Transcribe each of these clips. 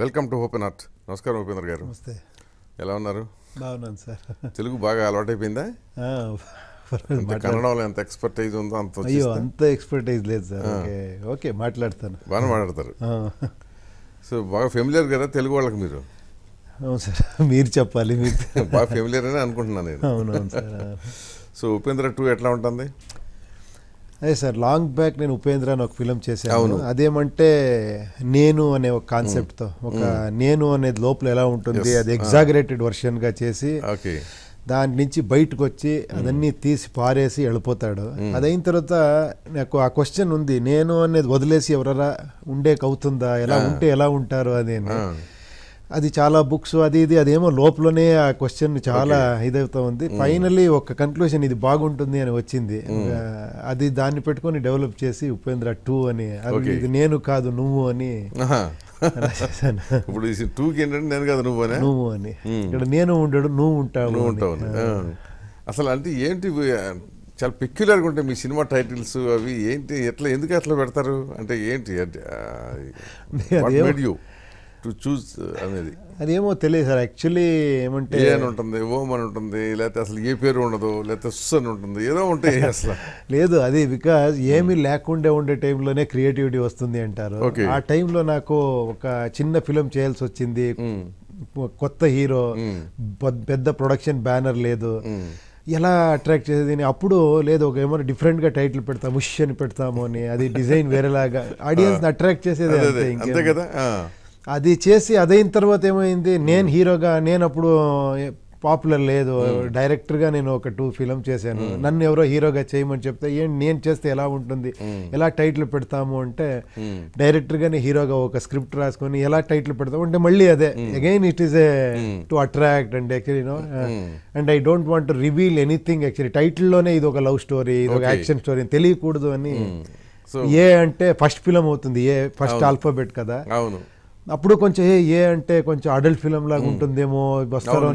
Welcome to open art నమస్కారం ఉపేంద్ర గారు నమస్తే ఎలా ఉన్నారు బాగున్నాను సార్ తెలుగు బాగా అలవాటైపోయిందా కన్నడంలో ఎంత ఎక్స్పర్టైజ్ ఉందో అంత అయ్యో అంత ఎక్స్పర్టైజ్ లేదు సార్ ఓకే ఓకే మాట్లాడతాను బాగా మాట్లాడతారు సో బాగా ఫెమిలియర్ కదా తెలుగు వాళ్ళకి మీరు అవును సార్ మీరు చెప్పాలి మీరు బాగా ఫెమిలియర్ అని అనుకుంటున్నాను నేను అవునవును సో ఉపేంద్ర టూ ఎట్లా ఉంటుంది అదే సార్ లాంగ్ బ్యాక్ నేను ఉపేంద్ర అని ఒక ఫిలం చేశాను అదేమంటే నేను అనే ఒక కాన్సెప్ట్తో ఒక నేను అనేది లోపల ఎలా ఉంటుంది అది ఎగ్జాగరేటెడ్ వర్షన్గా చేసి దాని నుంచి బయటకు వచ్చి అదన్నీ తీసి పారేసి వెళ్ళిపోతాడు అదైన తర్వాత నాకు ఆ క్వశ్చన్ ఉంది నేను అనేది వదిలేసి ఎవరరా ఉండేకి అవుతుందా ఎలా ఉంటే ఎలా ఉంటారు అని అది చాలా బుక్స్ అది ఇది అదేమో లోపలనే ఆ క్వశ్చన్ చాలా ఇదవుతా ఉంది ఫైనల్లీ ఒక కన్క్లూషన్ ఇది బాగుంటుంది అని వచ్చింది అది దాన్ని పెట్టుకొని డెవలప్ చేసి ఉపేంద్ర టూ అని ఇది నేను కాదు నువ్వు అని ఇప్పుడు టూకి ఏంటంటే నేను కాదు నువ్వు అని నువ్వు అని ఇక్కడ నేను ఉండడు నువ్వు ఉంటావు ఉంటావు అసలు అంటే ఏంటి చాలా పెక్యులర్గా ఉంటాయి మీ సినిమా టైటిల్స్ అవి ఏంటి ఎట్లా ఎందుకు అట్లా పెడతారు అంటే ఏంటి అంటే టు చూస్ uh, అనేది అదేమో తెలియదు సార్ యాక్చువల్లీ ఏమంటే ఏ అని ఉంటుంది ఓం అని ఉంటుంది లేకపోతే అసలు ఏ పేరు ఉండదు లేకపోతే సుస్ అని ఉంటుంది ఏదో ఉంటాయి అసలు లేదు అది బికాజ్ ఏమీ hmm. లేకుండా ఉండే టైంలోనే క్రియేటివిటీ వస్తుంది అంటారు ఆ టైంలో నాకు ఒక చిన్న ఫిలిం చేయాల్సి వచ్చింది hmm. కొత్త హీరో hmm. పెద్ద ప్రొడక్షన్ బ్యానర్ లేదు ఎలా అట్రాక్ట్ చేసేది అప్పుడు లేదు ఒక ఏమైనా డిఫరెంట్గా టైటిల్ పెడతాము ఉష్ అని పెడతాము అని అది డిజైన్ వేరేలాగా ఆడియన్స్ అట్రాక్ట్ చేసేది అంతే కదా అది చేసి అదైన తర్వాత ఏమైంది నేను హీరోగా నేను అప్పుడు పాపులర్ లేదు hmm. డైరెక్టర్గా నేను ఒక టూ ఫిలం చేశాను hmm. నన్ను ఎవరో హీరోగా చేయమని చెప్తే ఏం నేను చేస్తే ఎలా ఉంటుంది hmm. ఎలా టైటిల్ పెడతాము అంటే డైరెక్టర్గానే హీరోగా ఒక స్క్రిప్ట్ రాసుకొని ఎలా టైటిల్ పెడతాము అంటే మళ్ళీ అదే again it is a to attract and no and I don't want to reveal anything actually టైటిల్లోనే ఇది ఒక లవ్ స్టోరీ ఇది ఒక యాక్షన్ స్టోరీ తెలియకూడదు అని ఏ అంటే ఫస్ట్ ఫిలం అవుతుంది ఏ ఫస్ట్ ఆల్ఫాబెట్ కదా అవును అప్పుడు కొంచెం ఏ ఏ అంటే కొంచెం అడల్ట్ ఫిలం లాగా ఉంటుందేమో బస్తాలో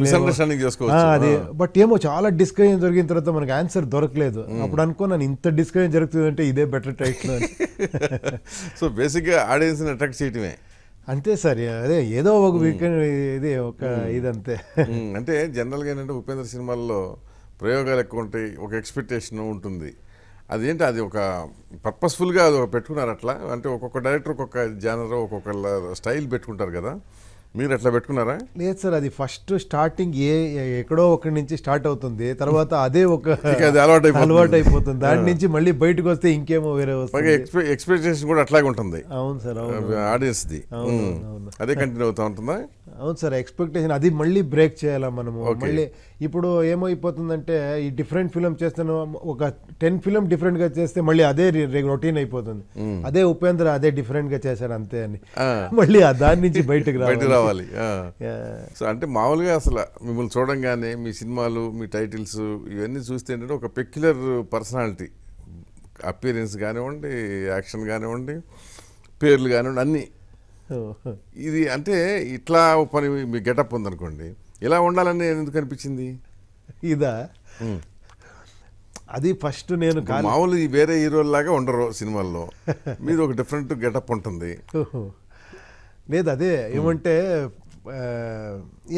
అది బట్ ఏమో చాలా డిస్కషన్ జరిగిన తర్వాత మనకి ఆన్సర్ దొరకలేదు అప్పుడు అనుకున్నాను ఇంత డిస్కషన్ జరుగుతుంది అంటే ఇదే బెటర్ టైప్ సో బేసిక్గా ఆడియన్స్ని అట్రాక్ట్ చేయటమే అంతే సార్ అదే ఏదో ఒక వీకెండ్ ఇది ఒక ఇదంతే అంటే జనరల్గా ఏంటంటే ఉపేంద్ర సినిమాల్లో ప్రయోగాలు ఎక్కువ ఉంటాయి ఒక ఎక్స్పెక్టేషన్ ఉంటుంది అదేంటి అది ఒక పర్పస్ఫుల్గా అది పెట్టుకున్నారు అట్లా అంటే ఒక్కొక్క డైరెక్టర్ ఒక్కొక్క జానర్ ఒక్కొక్క స్టైల్ పెట్టుకుంటారు కదా మీరు అట్లా పెట్టుకున్నారా లేదు సార్ అది ఫస్ట్ స్టార్టింగ్ ఏ ఎక్కడో ఒకటి నుంచి స్టార్ట్ అవుతుంది తర్వాత అదే ఒక అలవాటు అలవాటు అయిపోతుంది దాని నుంచి మళ్ళీ బయటకు వస్తే ఇంకేమో వేరే వస్తుంది ఎక్స్పెక్టేషన్ కూడా అట్లాగే ఉంటుంది అవును సార్ ఆడియన్స్ది అదే కంటిన్యూ అవుతా ఉంటుందా అవును సార్ ఎక్స్పెక్టేషన్ అది మళ్ళీ బ్రేక్ చేయాలా మనము మళ్ళీ ఇప్పుడు ఏమైపోతుందంటే ఈ డిఫరెంట్ ఫిలిం చేస్తున్న ఒక టెన్ ఫిలిం డిఫరెంట్గా చేస్తే మళ్ళీ అదే రొటీన్ అయిపోతుంది అదే ఉపేంద్ర అదే డిఫరెంట్గా చేశాడు అంతే అని మళ్ళీ దాని నుంచి బయటకు రావాలి సో అంటే మామూలుగా అసలు మిమ్మల్ని చూడంగానే మీ సినిమాలు మీ టైటిల్స్ ఇవన్నీ చూస్తే ఏంటంటే ఒక పెక్యులర్ పర్సనాలిటీ అపీరెన్స్ కానివ్వండి యాక్షన్ కానివ్వండి పేర్లు కానివ్వండి అన్నీ ఇది అంటే ఇట్లా పని మీ గెటప్ ఉందనుకోండి ఇలా ఉండాలని ఎందుకు అనిపించింది ఇదా అది ఫస్ట్ నేను మామూలు వేరే హీరోల్లాగా ఉండరు సినిమాల్లో మీరు ఒక డిఫరెంట్ గెటప్ ఉంటుంది లేదు అదే ఏమంటే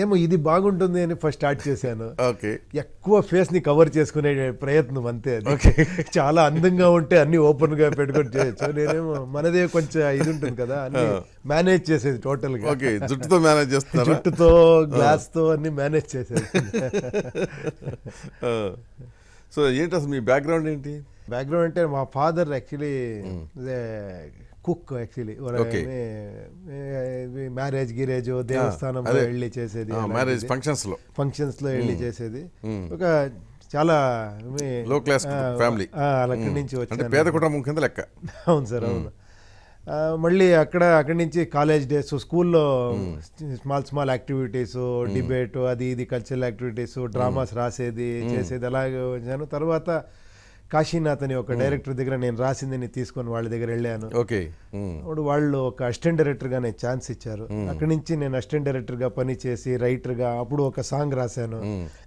ఏమో ఇది బాగుంటుంది అని ఫస్ట్ స్టార్ట్ చేశాను ఓకే ఎక్కువ ఫేస్ ని కవర్ చేసుకునే ప్రయత్నం అంతే ఓకే చాలా అందంగా ఉంటే అన్ని ఓపెన్ గా పెట్టుకొని చేయొచ్చు నేనేమో మనదే కొంచెం ఇది ఉంటుంది కదా అన్ని మేనేజ్ చేసేది టోటల్ గా ఓకే జుట్టుతో మేనేజ్ చేస్తాను జుట్టుతో గ్లాస్ తో అన్ని మేనేజ్ చేసేది సో ఏంటి అసలు మీ బ్యాక్గ్రౌండ్ ఏంటి బ్యాక్గ్రౌండ్ అంటే మా father actually cook actually marriage గిరేజ్ దేవస్థానంలో వెళ్ళి చేసేది మ్యారేజ్ ఫంక్షన్స్ లో ఫంక్షన్స్ లో వెళ్ళి చేసేది ఒక చాలా లో క్లాస్ ఫ్యామిలీ అక్కడి నుంచి వచ్చి పేద కుటుంబం కింద లెక్క అవును సార్ అవును మళ్ళీ అక్కడ అక్కడి నుంచి కాలేజ్ డేస్ స్కూల్లో స్మాల్ స్మాల్ యాక్టివిటీస్ డిబేట్ అది ఇది కల్చరల్ యాక్టివిటీస్ డ్రామాస్ రాసేది చేసేది అలాగే వచ్చాను తర్వాత కాశీనాథ్ అని ఒక డైరెక్టర్ దగ్గర నేను రాసిందని తీసుకొని వాళ్ళ దగ్గర వెళ్ళాను ఓకే అప్పుడు వాళ్ళు ఒక అసిస్టెంట్ గా నేను ఛాన్స్ ఇచ్చారు అక్కడి నుంచి నేను అసిస్టెంట్ చేసి పనిచేసి గా అప్పుడు ఒక సాంగ్ రాశాను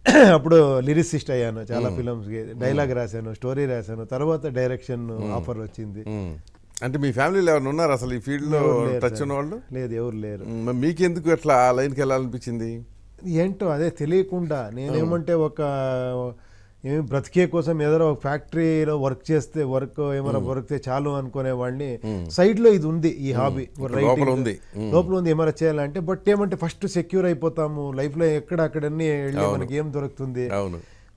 అప్పుడు లిరిసిస్ట్ అయ్యాను చాలా కి డైలాగ్ రాశాను స్టోరీ రాశాను తర్వాత డైరెక్షన్ ఆఫర్ వచ్చింది అంటే మీ ఫ్యామిలీలో ఎవరు ఉన్నారు అసలు ఈ లో టచ్ వాళ్ళు లేదు ఎవరు లేరు మీకెందుకు అట్లా ఆ లైన్కి వెళ్ళాలనిపించింది ఏంటో అదే తెలియకుండా నేనేమంటే ఒక ఏమి బ్రతికే కోసం ఏదైనా ఒక ఫ్యాక్టరీలో వర్క్ చేస్తే వర్క్ ఏమైనా వర్క్ చాలు అనుకునే వాడిని సైడ్ లో ఇది ఉంది ఈ హాబీ లోపల ఉంది లోపల ఉంది ఏమైనా చేయాలంటే బట్ ఏమంటే ఫస్ట్ సెక్యూర్ అయిపోతాము లైఫ్ లో ఎక్కడ అక్కడ వెళ్ళి మనకి ఏం దొరుకుతుంది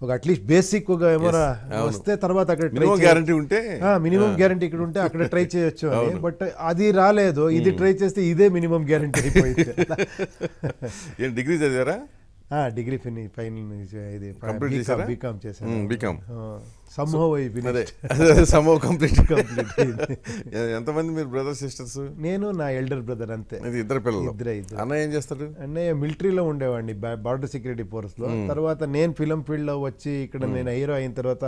ఒక అట్లీస్ట్ బేసిక్ ఒక ఏమైనా వస్తే తర్వాత అక్కడ గ్యారంటీ ఉంటే మినిమం గ్యారంటీ ఇక్కడ ఉంటే అక్కడ ట్రై చేయొచ్చు బట్ అది రాలేదు ఇది ట్రై చేస్తే ఇదే మినిమం గ్యారంటీ అయిపోయింది డిగ్రీ చదివారా డిగ్రీ ఫిని ఫైనల్ ఇది కంప్లీట్ చేశారా బీకామ్ చేశాను బీకామ్ సంభవ్ అదే సంభవ్ కంప్లీట్ కంప్లీట్ ఎంతమంది మీరు బ్రదర్ సిస్టర్స్ నేను నా ఎల్డర్ బ్రదర్ అంతే ఇద్దరు పిల్లలు ఇద్దరే ఇద్దరు అన్నయ్య ఏం చేస్తాడు అన్నయ్య మిలిటరీలో ఉండేవాడిని బార్డర్ సెక్యూరిటీ ఫోర్స్ లో తర్వాత నేను ఫిలం ఫీల్డ్ లో వచ్చి ఇక్కడ నేను హీరో అయిన తర్వాత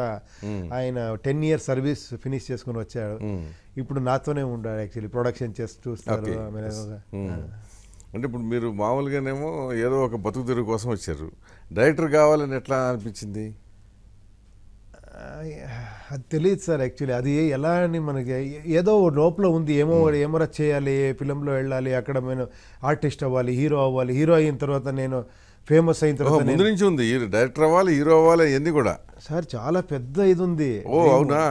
ఆయన టెన్ ఇయర్ సర్వీస్ ఫినిష్ చేసుకుని వచ్చాడు ఇప్పుడు నాతోనే ఉండాడు యాక్చువల్లీ ప్రొడక్షన్ చేసి చూస్తారు అంటే ఇప్పుడు మీరు మామూలుగానేమో ఏదో ఒక బతుకు తిరుగు కోసం వచ్చారు డైరెక్టర్ కావాలని ఎట్లా అనిపించింది అది తెలియదు సార్ యాక్చువల్లీ అది ఎలా అని మనకి ఏదో లోపల ఉంది ఏమో hmm. ఏమరా చేయాలి ఏ ఫిలంలో వెళ్ళాలి అక్కడ నేను ఆర్టిస్ట్ అవ్వాలి హీరో అవ్వాలి హీరో అయిన తర్వాత నేను ఫేమస్ అయిన తర్వాత ముందు నుంచి ఉంది డైరెక్టర్ అవ్వాలి హీరో అవ్వాలి ఇవన్నీ కూడా సార్ చాలా పెద్ద ఇది ఉంది ఓ అవునా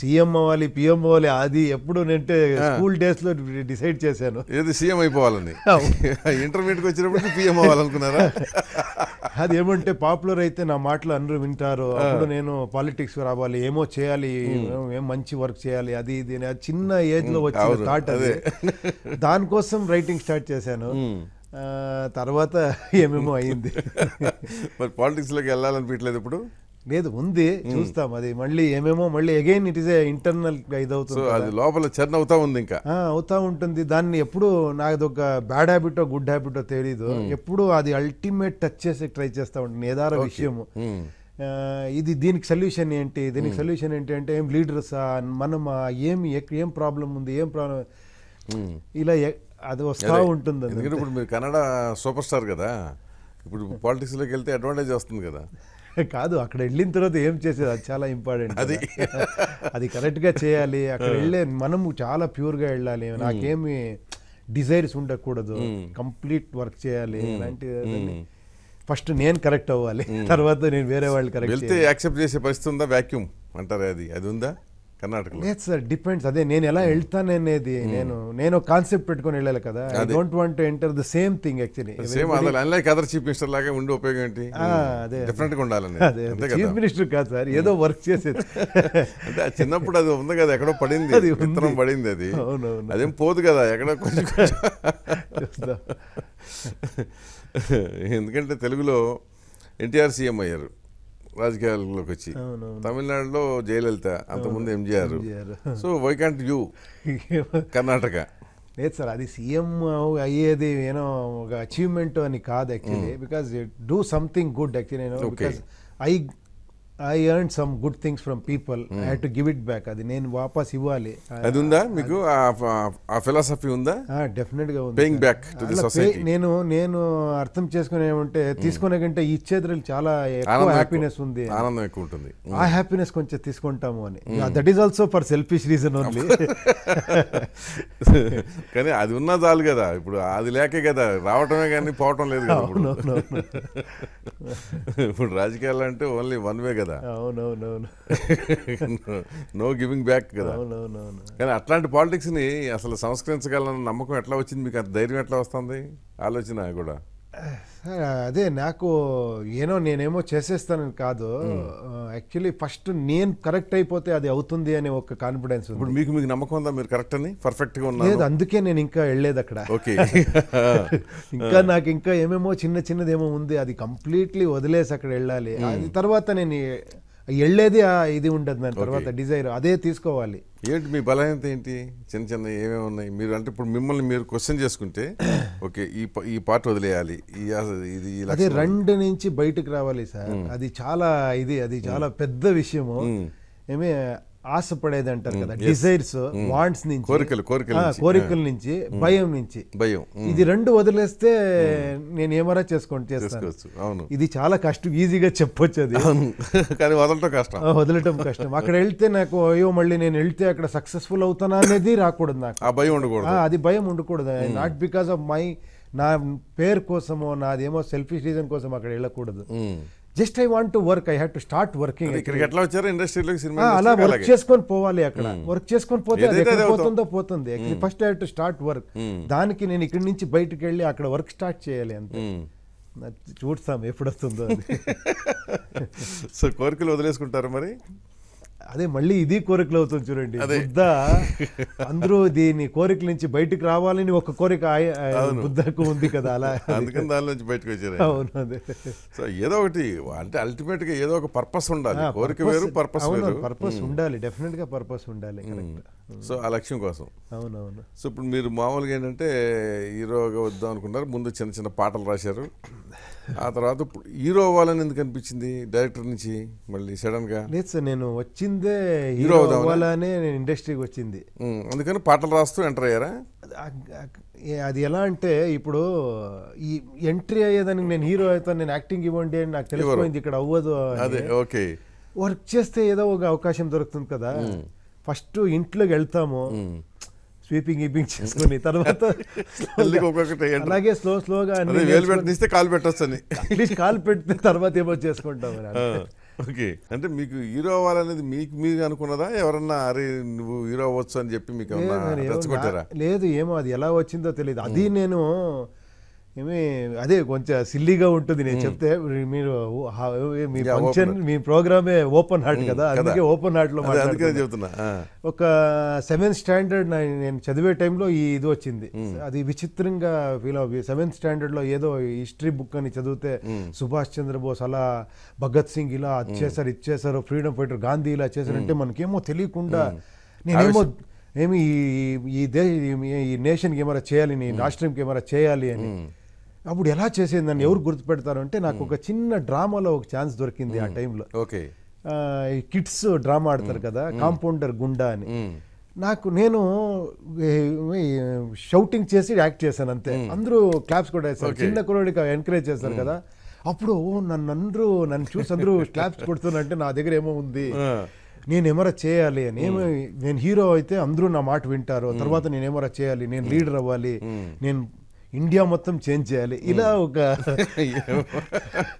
సీఎం అవ్వాలి పిఎం అవ్వాలి అది ఎప్పుడు నేంటే స్కూల్ డేస్ లో డిసైడ్ చేశాను ఏది సీఎం అయిపోవాలని ఇంటర్మీడియట్ కి వచ్చినప్పుడు పిఎం అవ్వాలనుకున్నారా అది ఏమంటే పాపులర్ అయితే నా మాటలు అందరూ వింటారు అప్పుడు నేను పాలిటిక్స్ రావాలి ఏమో చేయాలి ఏం మంచి వర్క్ చేయాలి అది ఇది చిన్న ఏజ్ లో వచ్చి థాట్ అదే దానికోసం రైటింగ్ స్టార్ట్ చేశాను తర్వాత ఏమేమో అయింది మరి పాలిటిక్స్లోకి వెళ్ళాలనిపించలేదు ఇప్పుడు లేదు ఉంది hmm. చూస్తాం అది మళ్ళీ ఏమేమో మళ్ళీ again it is a internal ఇది అది లోపల చర్న్ అవుతా ఉంది ఇంకా అవుతా ఉంటుంది దాన్ని ఎప్పుడు ఒక బ్యాడ్ హ్యాబిటో గుడ్ హ్యాబిటో తెలియదు ఎప్పుడు అది అల్టిమేట్ టచ్ చేసి ట్రై చేస్తూ ఉంటుంది ఏదారో విషయము hmm. ఇది దీనికి సొల్యూషన్ ఏంటి దీనికి సొల్యూషన్ hmm. ఏంటి అంటే ఏం లీడర్సా మనమా ఏమి ఏం ప్రాబ్లం ఉంది ఏం ప్రాబ్లం ఇలా అది వస్తూ ఉంటుంది ఎందుకంటే ఇప్పుడు మీరు కన్నడ సూపర్ స్టార్ కదా ఇప్పుడు పాలిటిక్స్లోకి వెళ్తే అడ్వాంటేజ్ వస్తుంది కదా కాదు అక్కడ వెళ్ళిన తర్వాత ఏం చేసేది అది చాలా ఇంపార్టెంట్ అది అది కరెక్ట్గా చేయాలి అక్కడ వెళ్ళే మనము చాలా ప్యూర్గా వెళ్ళాలి నాకేమి డిజైర్స్ ఉండకూడదు కంప్లీట్ వర్క్ చేయాలి అలాంటి ఫస్ట్ నేను కరెక్ట్ అవ్వాలి తర్వాత నేను వేరే వాళ్ళు కరెక్ట్ వెళ్తే యాక్సెప్ట్ చేసే పరిస్థితి ఉందా వ్యాక్యూమ్ అంటారా అది అది ఉందా కర్ణాటక లేదు సార్ డిపెండ్స్ అదే నేను ఎలా hmm. వెళ్తాను అనేది hmm. నేను నేను కాన్సెప్ట్ పెట్టుకొని వెళ్ళాలి కదా I don't want to enter the same thing actually same అదే అన్లైక్ అదర్ చీఫ్ మినిస్టర్ లాగా ఉండి ఉపయోగం ఏంటి hmm. అదే డిఫరెంట్ గా ఉండాలని చీఫ్ మినిస్టర్ కాదు సార్ ఏదో వర్క్ చేసేది అంటే చిన్నప్పుడు అది ఉంది కదా ఎక్కడో పడింది అది విత్తనం పడింది అది అదేం పోదు కదా ఎక్కడో కొంచెం ఎందుకంటే తెలుగులో ఎన్టీఆర్ సీఎం అయ్యారు రాజకీయాల్లోకి వచ్చి తమిళనాడులో జయలలిత అంతకుముందు MGR so why can't you Karnataka లేదు సార్ అది సీఎం అయ్యేది ఏనో ఒక అచీవ్మెంట్ అని కాదు actually because do something good actually I I earn some good things from people I had to give it back అది నేను వాపస్ ఇవ్వాలి అది ఉందా మీకు ఆ ఫిలాసఫీ ఉందా డెఫినెట్ గా ఉంది paying back to the society నేను నేను అర్థం చేసుకునే ఏమంటే తీసుకునే కంటే ఇచ్చేది చాలా ఎక్కువ హ్యాపీనెస్ ఉంది ఆనందం ఎక్కువ ఉంటుంది ఆ హ్యాపీనెస్ కొంచెం తీసుకుంటాము అని that is also for selfish reason only కానీ అది ఉన్నా చాలు కదా ఇప్పుడు అది లేకే కదా రావటమే కానీ పోవటం లేదు కదా ఇప్పుడు రాజకీయాలు అంటే ఓన్లీ వన్ వే కదా కదా అవునవునవును నో గివింగ్ బ్యాక్ కదా అవునవునవును కానీ అట్లాంటి పాలిటిక్స్ని అసలు సంస్కరించగలన్న నమ్మకం ఎట్లా వచ్చింది మీకు అంత ధైర్యం ఎట్లా వస్తుంది ఆలోచన కూడా అదే నాకు ఏనో నేనేమో చేసేస్తాను కాదు యాక్చువల్లీ ఫస్ట్ నేను కరెక్ట్ అయిపోతే అది అవుతుంది అనే ఒక కాన్ఫిడెన్స్ ఇప్పుడు మీకు మీకు నమ్మకం ఉందా మీరు కరెక్ట్ అని పర్ఫెక్ట్ గా ఉన్నారు అందుకే నేను ఇంకా వెళ్ళలేదు అక్కడ ఓకే ఇంకా నాకు ఇంకా ఏమేమో చిన్న చిన్నది ఏమో ఉంది అది కంప్లీట్లీ వదిలేసి అక్కడ వెళ్ళాలి తర్వాత నేను వెళ్ళేది ఇది ఉంటుంది దాని తర్వాత డిజైర్ అదే తీసుకోవాలి ఏంటి మీ బలహీనత ఏంటి చిన్న చిన్న ఏమేమి ఉన్నాయి మీరు అంటే ఇప్పుడు మిమ్మల్ని మీరు క్వశ్చన్ చేసుకుంటే ఓకే ఈ ఈ పార్ట్ వదిలేయాలి ఇది అదే రెండు నుంచి బయటకు రావాలి సార్ అది చాలా ఇది అది చాలా పెద్ద విషయము ఏమే ఆశపడేది అంటారు కదా డిజైర్స్ వాంట్స్ నుంచి కోరికలు కోరికలు కోరికల నుంచి భయం నుంచి భయం ఇది రెండు వదిలేస్తే నేను ఏమరా చేసుకొని చేస్తాను అవును ఇది చాలా కష్టం ఈజీగా చెప్పొచ్చు అది కానీ వదలటం కష్టం వదలటం కష్టం అక్కడ వెళ్తే నాకు అయ్యో మళ్ళీ నేను వెళ్తే అక్కడ సక్సెస్ఫుల్ అవుతానా అనేది రాకూడదు నాకు ఆ భయం ఉండకూడదు అది భయం ఉండకూడదు నాట్ బికాస్ ఆఫ్ మై నా పేరు కోసమో నాదేమో సెల్ఫిష్ రీజన్ కోసం అక్కడ వెళ్ళకూడదు just I want to work I had to start working ఎట్లా వచ్చారు ఇండస్ట్రీలోకి సినిమా అలా వర్క్ చేసుకొని పోవాలి అక్కడ వర్క్ చేసుకొని పోతే పోతుందో పోతుంది first had to start work దానికి నేను ఇక్కడి నుంచి బయటకు వెళ్ళి అక్కడ వర్క్ స్టార్ట్ చేయాలి అంత చూస్తాం ఎప్పుడు వస్తుందో సో కోరికలు వదిలేసుకుంటారు మరి అదే మళ్ళీ ఇది కోరికలు అవుతుంది చూడండి బుద్ధ అందరూ దీని కోరిక నుంచి బయటకు రావాలని ఒక కోరిక బుద్ధకు ఉంది కదా అలా అందుకని దాని నుంచి బయటకు వచ్చారు అవును అదే సో ఏదో ఒకటి అంటే అల్టిమేట్ గా ఏదో ఒక పర్పస్ ఉండాలి కోరిక వేరు పర్పస్ పర్పస్ hmm. ఉండాలి డెఫినెట్ గా పర్పస్ ఉండాలి కరెక్ట్ hmm. సో ఆ లక్ష్యం కోసం అవునవును సో ఇప్పుడు మీరు మామూలుగా ఏంటంటే హీరోగా వద్దాం అనుకున్నారు ముందు చిన్న చిన్న పాటలు రాశారు ఆ తర్వాత హీరో అవ్వాలని ఎందుకు అనిపించింది డైరెక్టర్ నుంచి మళ్ళీ సడన్గా లేదు సార్ నేను వచ్చిందే హీరో అవ్వాలనే నేను ఇండస్ట్రీకి వచ్చింది అందుకని పాటలు రాస్తూ ఎంటర్ అయ్యారా అది ఎలా అంటే ఇప్పుడు ఈ ఎంట్రీ అయ్యేదానికి నేను హీరో అవుతాను నేను యాక్టింగ్ ఇవ్వండి అని నాకు తెలిసిపోయింది ఇక్కడ అవ్వదు అదే ఓకే వర్క్ చేస్తే ఏదో ఒక అవకాశం దొరుకుతుంది కదా ఫస్ట్ ఇంట్లోకి వెళ్తాము స్వీపింగ్ ఈపింగ్ చేసుకుని తర్వాత అలాగే స్లో స్లోగా వేలు కాలు పెట్టొచ్చని కాలు పెట్టిన తర్వాత ఏమో చేసుకుంటాం ఓకే అంటే మీకు హీరో అవ్వాలనేది మీకు మీరు అనుకున్నదా ఎవరన్నా అరే నువ్వు హీరో అవ్వచ్చు అని చెప్పి మీకు లేదు ఏమో అది ఎలా వచ్చిందో తెలియదు అది నేను ఏమి అదే కొంచెం సిల్లీగా ఉంటుంది నేను చెప్తే మీరు మీ ఫంక్షన్ మీ ప్రోగ్రామే ఓపెన్ హార్ట్ కదా అందుకే ఓపెన్ హార్ట్లో చెప్తున్నా ఒక సెవెన్త్ స్టాండర్డ్ నేను చదివే టైంలో ఈ ఇది వచ్చింది అది విచిత్రంగా ఫీల్ అవ్వి సెవెంత్ స్టాండర్డ్లో ఏదో హిస్టరీ బుక్ అని చదివితే సుభాష్ చంద్రబోస్ అలా భగత్ సింగ్ ఇలా అది చేశారు ఇది చేశారు ఫ్రీడమ్ ఫైటర్ గాంధీ ఇలా చేశారంటే మనకేమో తెలియకుండా నేనేమో ఏమి ఈ దేశ ఈ నేషన్కి ఏమైనా చేయాలి నీ రాష్ట్రంకి ఏమైనా చేయాలి అని అప్పుడు ఎలా చేసేదని ఎవరు గుర్తుపెడతారు అంటే నాకు ఒక చిన్న డ్రామాలో ఒక ఛాన్స్ దొరికింది ఆ టైంలో ఓకే కిడ్స్ డ్రామా ఆడతారు కదా కాంపౌండర్ గుండా అని నాకు నేను షౌటింగ్ చేసి యాక్ట్ చేశాను అంతే అందరూ క్లాప్స్ కూడా వేస్తారు చిన్న కురడికి ఎంకరేజ్ చేస్తారు కదా అప్పుడు నన్ను అందరూ నన్ను చూసి అందరూ క్లాప్స్ కొడుతున్నంటే నా దగ్గర ఏమో ఉంది నేను ఏమరా చేయాలి అని ఏమి నేను హీరో అయితే అందరూ నా మాట వింటారు తర్వాత నేను ఏమరా చేయాలి నేను లీడర్ అవ్వాలి నేను ఇండియా మొత్తం చేంజ్ చేయాలి ఇలా hmm. ఒక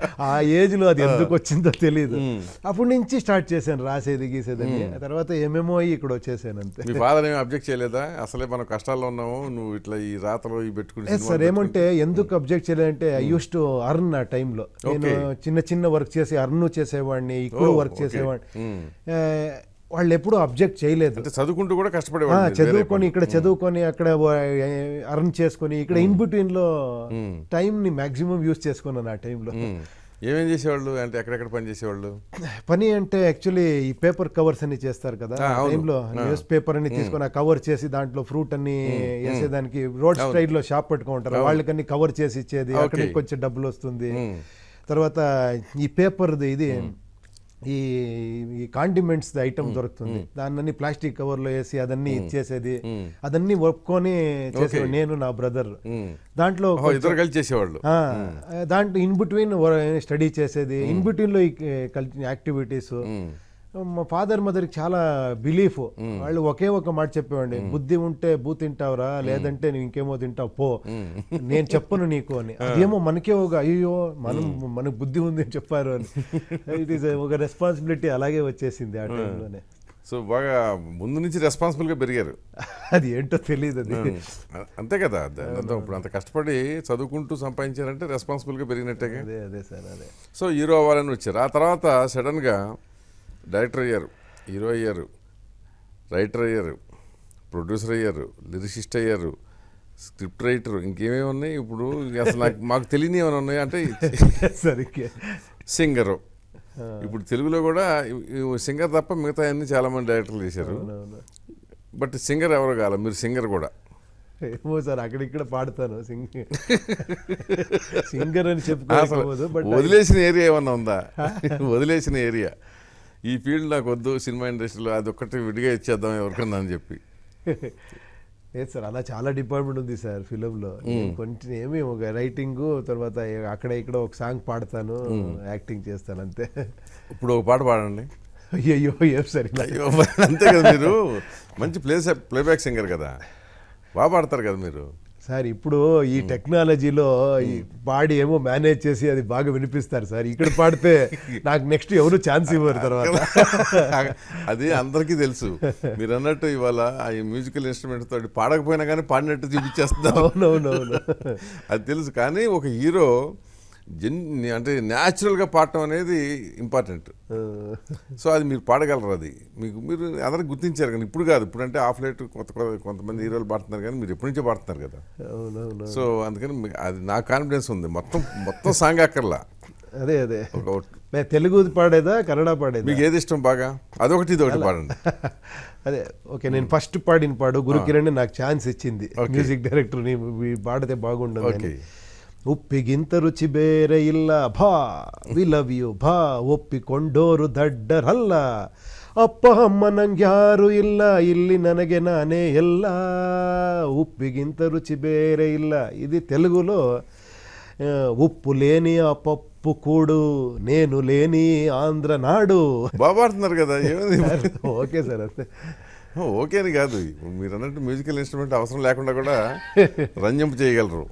ఆ ఏజ్లో అది ఎందుకు వచ్చిందో తెలియదు hmm. అప్పటి నుంచి స్టార్ట్ చేశాను రాసేది గీసేది hmm. తర్వాత ఏమేమో ఇక్కడ వచ్చేసాను అంతే మీ ఫాదర్ ఏమి అబ్జెక్ట్ చేయలేదా అసలే మనం కష్టాల్లో ఉన్నాము నువ్వు ఇట్లా ఈ రాతలో ఈ పెట్టుకుంటే సార్ ఏమంటే ఎందుకు అబ్జెక్ట్ చేయలేదంటే ఐ యూస్ టు అర్న్ ఆ టైంలో నేను చిన్న చిన్న వర్క్ చేసి అర్న్ చేసేవాడిని oh, ఇక్కడ వర్క్ చేసేవాడిని వాళ్ళు ఎప్పుడూ అబ్జెక్ట్ చేయలేదు చదువుకుంటూ కూడా కష్టపడే చదువుకొని ఇక్కడ చదువుకొని అక్కడ అర్న్ చేసుకొని ఇక్కడ ఇన్ బిట్వీన్ లో టైం ని మాక్సిమం యూజ్ చేసుకున్నాను ఆ టైంలో ఏమేం చేసేవాళ్ళు అంటే ఎక్కడెక్కడ పని చేసేవాళ్ళు పని అంటే యాక్చువల్లీ ఈ పేపర్ కవర్స్ అన్ని చేస్తారు కదా టైంలో న్యూస్ పేపర్ అన్ని తీసుకొని ఆ కవర్ చేసి దాంట్లో ఫ్రూట్ అన్ని వేసేదానికి రోడ్ సైడ్ లో షాప్ పెట్టుకుంటారు వాళ్ళకన్ని కవర్ చేసి ఇచ్చేది అక్కడికి కొంచెం డబ్బులు వస్తుంది తర్వాత ఈ పేపర్ది ఇది ఈ ఈ కాండిమెంట్స్ ఐటమ్ దొరుకుతుంది దాన్ని ప్లాస్టిక్ కవర్లో వేసి అదన్నీ ఇచ్చేసేది అదన్నీ ఒప్పుకొని చేసేవాడు నేను నా బ్రదర్ దాంట్లో ఇద్దరు కలిసి చేసేవాళ్ళు దాంట్లో ఇన్ బిట్వీన్ స్టడీ చేసేది ఇన్ బిట్వీన్ లో యాక్టివిటీస్ మా ఫాదర్ మదర్కి చాలా బిలీఫ్ వాళ్ళు ఒకే ఒక మాట చెప్పేవాడి బుద్ధి ఉంటే బూ తింటావురా లేదంటే నువ్వు ఇంకేమో తింటావు పో నేను చెప్పను నీకు అని అదేమో మనకే ఒక అయ్యో మనం మనకు బుద్ధి ఉంది అని చెప్పారు అని ఇట్ ఈస్ ఒక రెస్పాన్సిబిలిటీ అలాగే వచ్చేసింది ఆ టైంలోనే సో బాగా ముందు నుంచి రెస్పాన్సిబుల్గా పెరిగారు అది ఏంటో తెలియదు అది అంతే కదా ఇప్పుడు అంత కష్టపడి చదువుకుంటూ సంపాదించారంటే రెస్పాన్సిబుల్గా పెరిగినట్టే అదే అదే సార్ అదే సో హీరో అవ్వాలని వచ్చారు ఆ తర్వాత సడన్గా డైరెక్టర్ అయ్యారు హీరో అయ్యారు రైటర్ అయ్యారు ప్రొడ్యూసర్ అయ్యారు లిరిసిస్ట్ అయ్యారు స్క్రిప్ట్ రైటర్ ఇంకేమేమి ఉన్నాయి ఇప్పుడు అసలు నాకు మాకు తెలియని ఏమైనా ఉన్నాయి అంటే సరిగ్గా సింగరు ఇప్పుడు తెలుగులో కూడా సింగర్ తప్ప మిగతా అన్ని మంది డైరెక్టర్లు చేశారు బట్ సింగర్ ఎవరు కాల మీరు సింగర్ కూడా ఏమో సార్ అక్కడిక్కడ పాడతాను సింగర్ సింగర్ అని చెప్పుకోవచ్చు వదిలేసిన ఏరియా ఏమన్నా ఉందా వదిలేసిన ఏరియా ఈ ఫీల్డ్ నాకు వద్దు సినిమా ఇండస్ట్రీలో ఒక్కటి విడిగా ఇచ్చేద్దాం ఎవరికన్నా అని చెప్పి లేదు సార్ అలా చాలా డిపార్ట్మెంట్ ఉంది సార్ ఫిలంలో కొంచెం ఏమి ఒక రైటింగ్ తర్వాత అక్కడ ఇక్కడ ఒక సాంగ్ పాడతాను యాక్టింగ్ చేస్తాను అంతే ఇప్పుడు ఒక పాట పాడండి అయ్యో ఏం సార్ అంతే కదా మీరు మంచి ప్లే ప్లేబ్యాక్ సింగర్ కదా బాగా పాడతారు కదా మీరు సార్ ఇప్పుడు ఈ టెక్నాలజీలో ఈ పాడి ఏమో మేనేజ్ చేసి అది బాగా వినిపిస్తారు సార్ ఇక్కడ పాడితే నాకు నెక్స్ట్ ఎవరు ఛాన్స్ ఇవ్వరు తర్వాత అది అందరికీ తెలుసు మీరు అన్నట్టు ఇవాళ ఈ మ్యూజికల్ ఇన్స్ట్రుమెంట్ తోటి పాడకపోయినా కానీ పాడినట్టు చూపించేస్తున్నావు అవునవునవును అది తెలుసు కానీ ఒక హీరో జెన్ అంటే న్యాచురల్గా పాడటం అనేది ఇంపార్టెంట్ సో అది మీరు పాడగలరు అది మీకు మీరు అందరూ గుర్తించారు కానీ ఇప్పుడు కాదు ఇప్పుడు అంటే ఆఫ్ లైట్ కొత్త కొంతమంది హీరోలు పాడుతున్నారు కానీ మీరు ఎప్పటి నుంచో పాడుతున్నారు కదా సో అందుకని అది నా కాన్ఫిడెన్స్ ఉంది మొత్తం మొత్తం సాంగ్ అక్కర్లా అదే అదే తెలుగు పాడేదా కన్నడ పాడేది మీకు ఏది ఇష్టం బాగా అదొకటి ఇదొకటి పాడండి అదే ఓకే నేను ఫస్ట్ పాడిన పాడు గురు కిరణ్ నాకు ఛాన్స్ ఇచ్చింది మ్యూజిక్ డైరెక్టర్ పాడితే బాగుండదు ಉಪ್ಪಿಗಿಂತ ರುಚಿ ಬೇರೆ ಇಲ್ಲ ಭಾ ವಿ ಲವ್ ಯು ಭಾ ಒಪ್ಪಿಕೊಂಡೋರು ದಡ್ಡರಲ್ಲ ಅಪ್ಪ ಅಮ್ಮ ನಂಗ್ಯಾರು ಇಲ್ಲ ಇಲ್ಲಿ ನನಗೆ ನಾನೇ ಎಲ್ಲ ಉಪ್ಪಿಗಿಂತ ರುಚಿ ಬೇರೆ ಇಲ್ಲ ಇದು ತೆಲುಗುಲು ಉಪ್ಪು ಲೇನಿ ಅಪ್ಪಪ್ಪು ಕೂಡು ನೇನು ಲೇನಿ ಆಂಧ್ರ ನಾಡು నాడు ಕದಾ ಓಕೆ ಸರ್ ಸರ್ ఓకే అని కాదు మీరు అన్నట్టు మ్యూజికల్ ఇన్స్ట్రుమెంట్ అవసరం లేకుండా కూడా రంజింపు చేయగలరు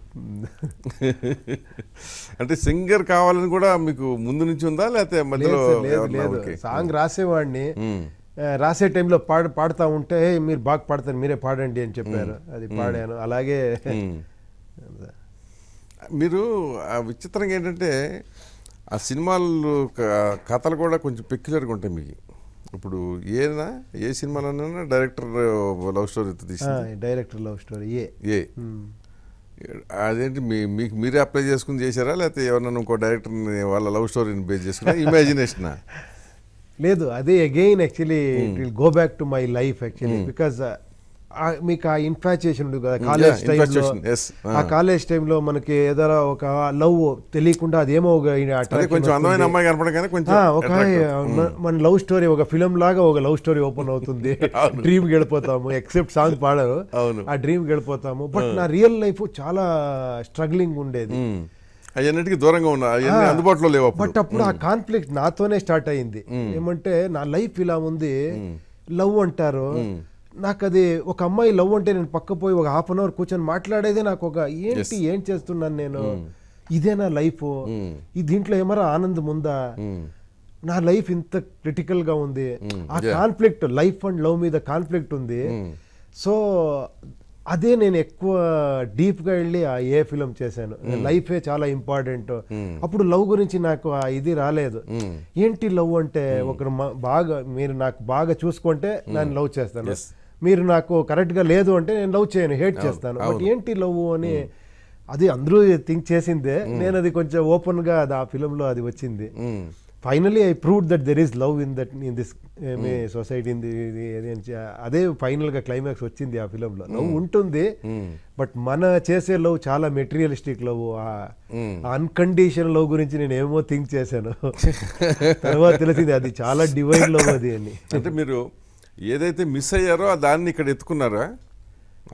అంటే సింగర్ కావాలని కూడా మీకు ముందు నుంచి ఉందా లేకపోతే మధ్యలో సాంగ్ రాసేవాడిని రాసే టైంలో పాడు పాడుతూ ఉంటే మీరు బాగా పాడతారు మీరే పాడండి అని చెప్పారు అది పాడాను అలాగే మీరు ఆ విచిత్రంగా ఏంటంటే ఆ సినిమాలు కథలు కూడా కొంచెం పెక్యులర్గా ఉంటాయి మీకు ఇప్పుడు ఏనా ఏ సినిమాలన్నా director love story director love story ఏ ఏ అదేంటి మీ మీకు మీరే అప్లై చేసుకుని చేశారా లేకపోతే ఎవరన్నా ఇంకో డైరెక్టర్ని వాళ్ళ లవ్ స్టోరీని బేస్ చేసుకున్నా ఇమాజినేషనా లేదు అదే again actually will go back to my life actually because మీకు ఆ ఇన్ఫాచుయేషన్ ఉండదు కదా కాలేజ్ mm, టైంలో ఆ కాలేజ్ uh. టైంలో మనకి ఏదైనా ఒక లవ్ తెలియకుండా అదేమో ఒక mm. మన లవ్ స్టోరీ ఒక ఫిలం లాగా ఒక లవ్ స్టోరీ ఓపెన్ అవుతుంది డ్రీమ్ గెలిపోతాము ఎక్సెప్ట్ సాంగ్ పాడరు ఆ డ్రీమ్ గెలిపోతాము బట్ నా రియల్ లైఫ్ చాలా స్ట్రగ్లింగ్ ఉండేది mm. అవన్నిటికీ దూరంగా ఉన్నా అందుబాటులో లేవు బట్ అప్పుడు ఆ కాన్ఫ్లిక్ట్ నాతోనే స్టార్ట్ అయింది ఏమంటే నా లైఫ్ ఇలా ఉంది లవ్ అంటారు నాకు అది ఒక అమ్మాయి లవ్ అంటే నేను పక్క పోయి ఒక హాఫ్ అన్ అవర్ కూర్చొని మాట్లాడేదే నాకు ఒక ఏంటి ఏం చేస్తున్నాను నేను hmm. ఇదేనా లైఫ్ hmm. ఈ దీంట్లో ఏమరా ఆనందం ఉందా hmm. నా లైఫ్ ఇంత క్రిటికల్ గా ఉంది ఆ కాన్ఫ్లిక్ట్ లైఫ్ అండ్ లవ్ మీద కాన్ఫ్లిక్ట్ ఉంది సో అదే నేను ఎక్కువ డీప్ గా వెళ్ళి ఆ ఏ ఫిలిం చేశాను లైఫే చాలా ఇంపార్టెంట్ అప్పుడు లవ్ గురించి నాకు ఆ ఇది రాలేదు ఏంటి లవ్ అంటే ఒకరు బాగా మీరు నాకు బాగా చూసుకుంటే నేను లవ్ చేస్తాను మీరు నాకు కరెక్ట్గా లేదు అంటే నేను లవ్ చేయను హేట్ చేస్తాను బట్ ఏంటి లవ్ అని అది అందరూ థింక్ చేసిందే నేను అది కొంచెం ఓపెన్గా అది ఆ ఫిలింలో అది వచ్చింది finally I prove that there is love in that in this మీ సొసైటీ ఇన్ అదే ఫైనల్గా క్లైమాక్స్ వచ్చింది ఆ ఫిలింలో లవ్ ఉంటుంది బట్ మన చేసే లవ్ చాలా మెటీరియలిస్టిక్ లవ్ ఆ అన్కండిషన్ లవ్ గురించి నేను ఏమో థింక్ చేశాను తర్వాత తెలిసింది అది చాలా డివైన్ లవ్ అది అని అంటే మీరు ఏదైతే మిస్ అయ్యారో దాన్ని ఇక్కడ ఎత్తుకున్నారా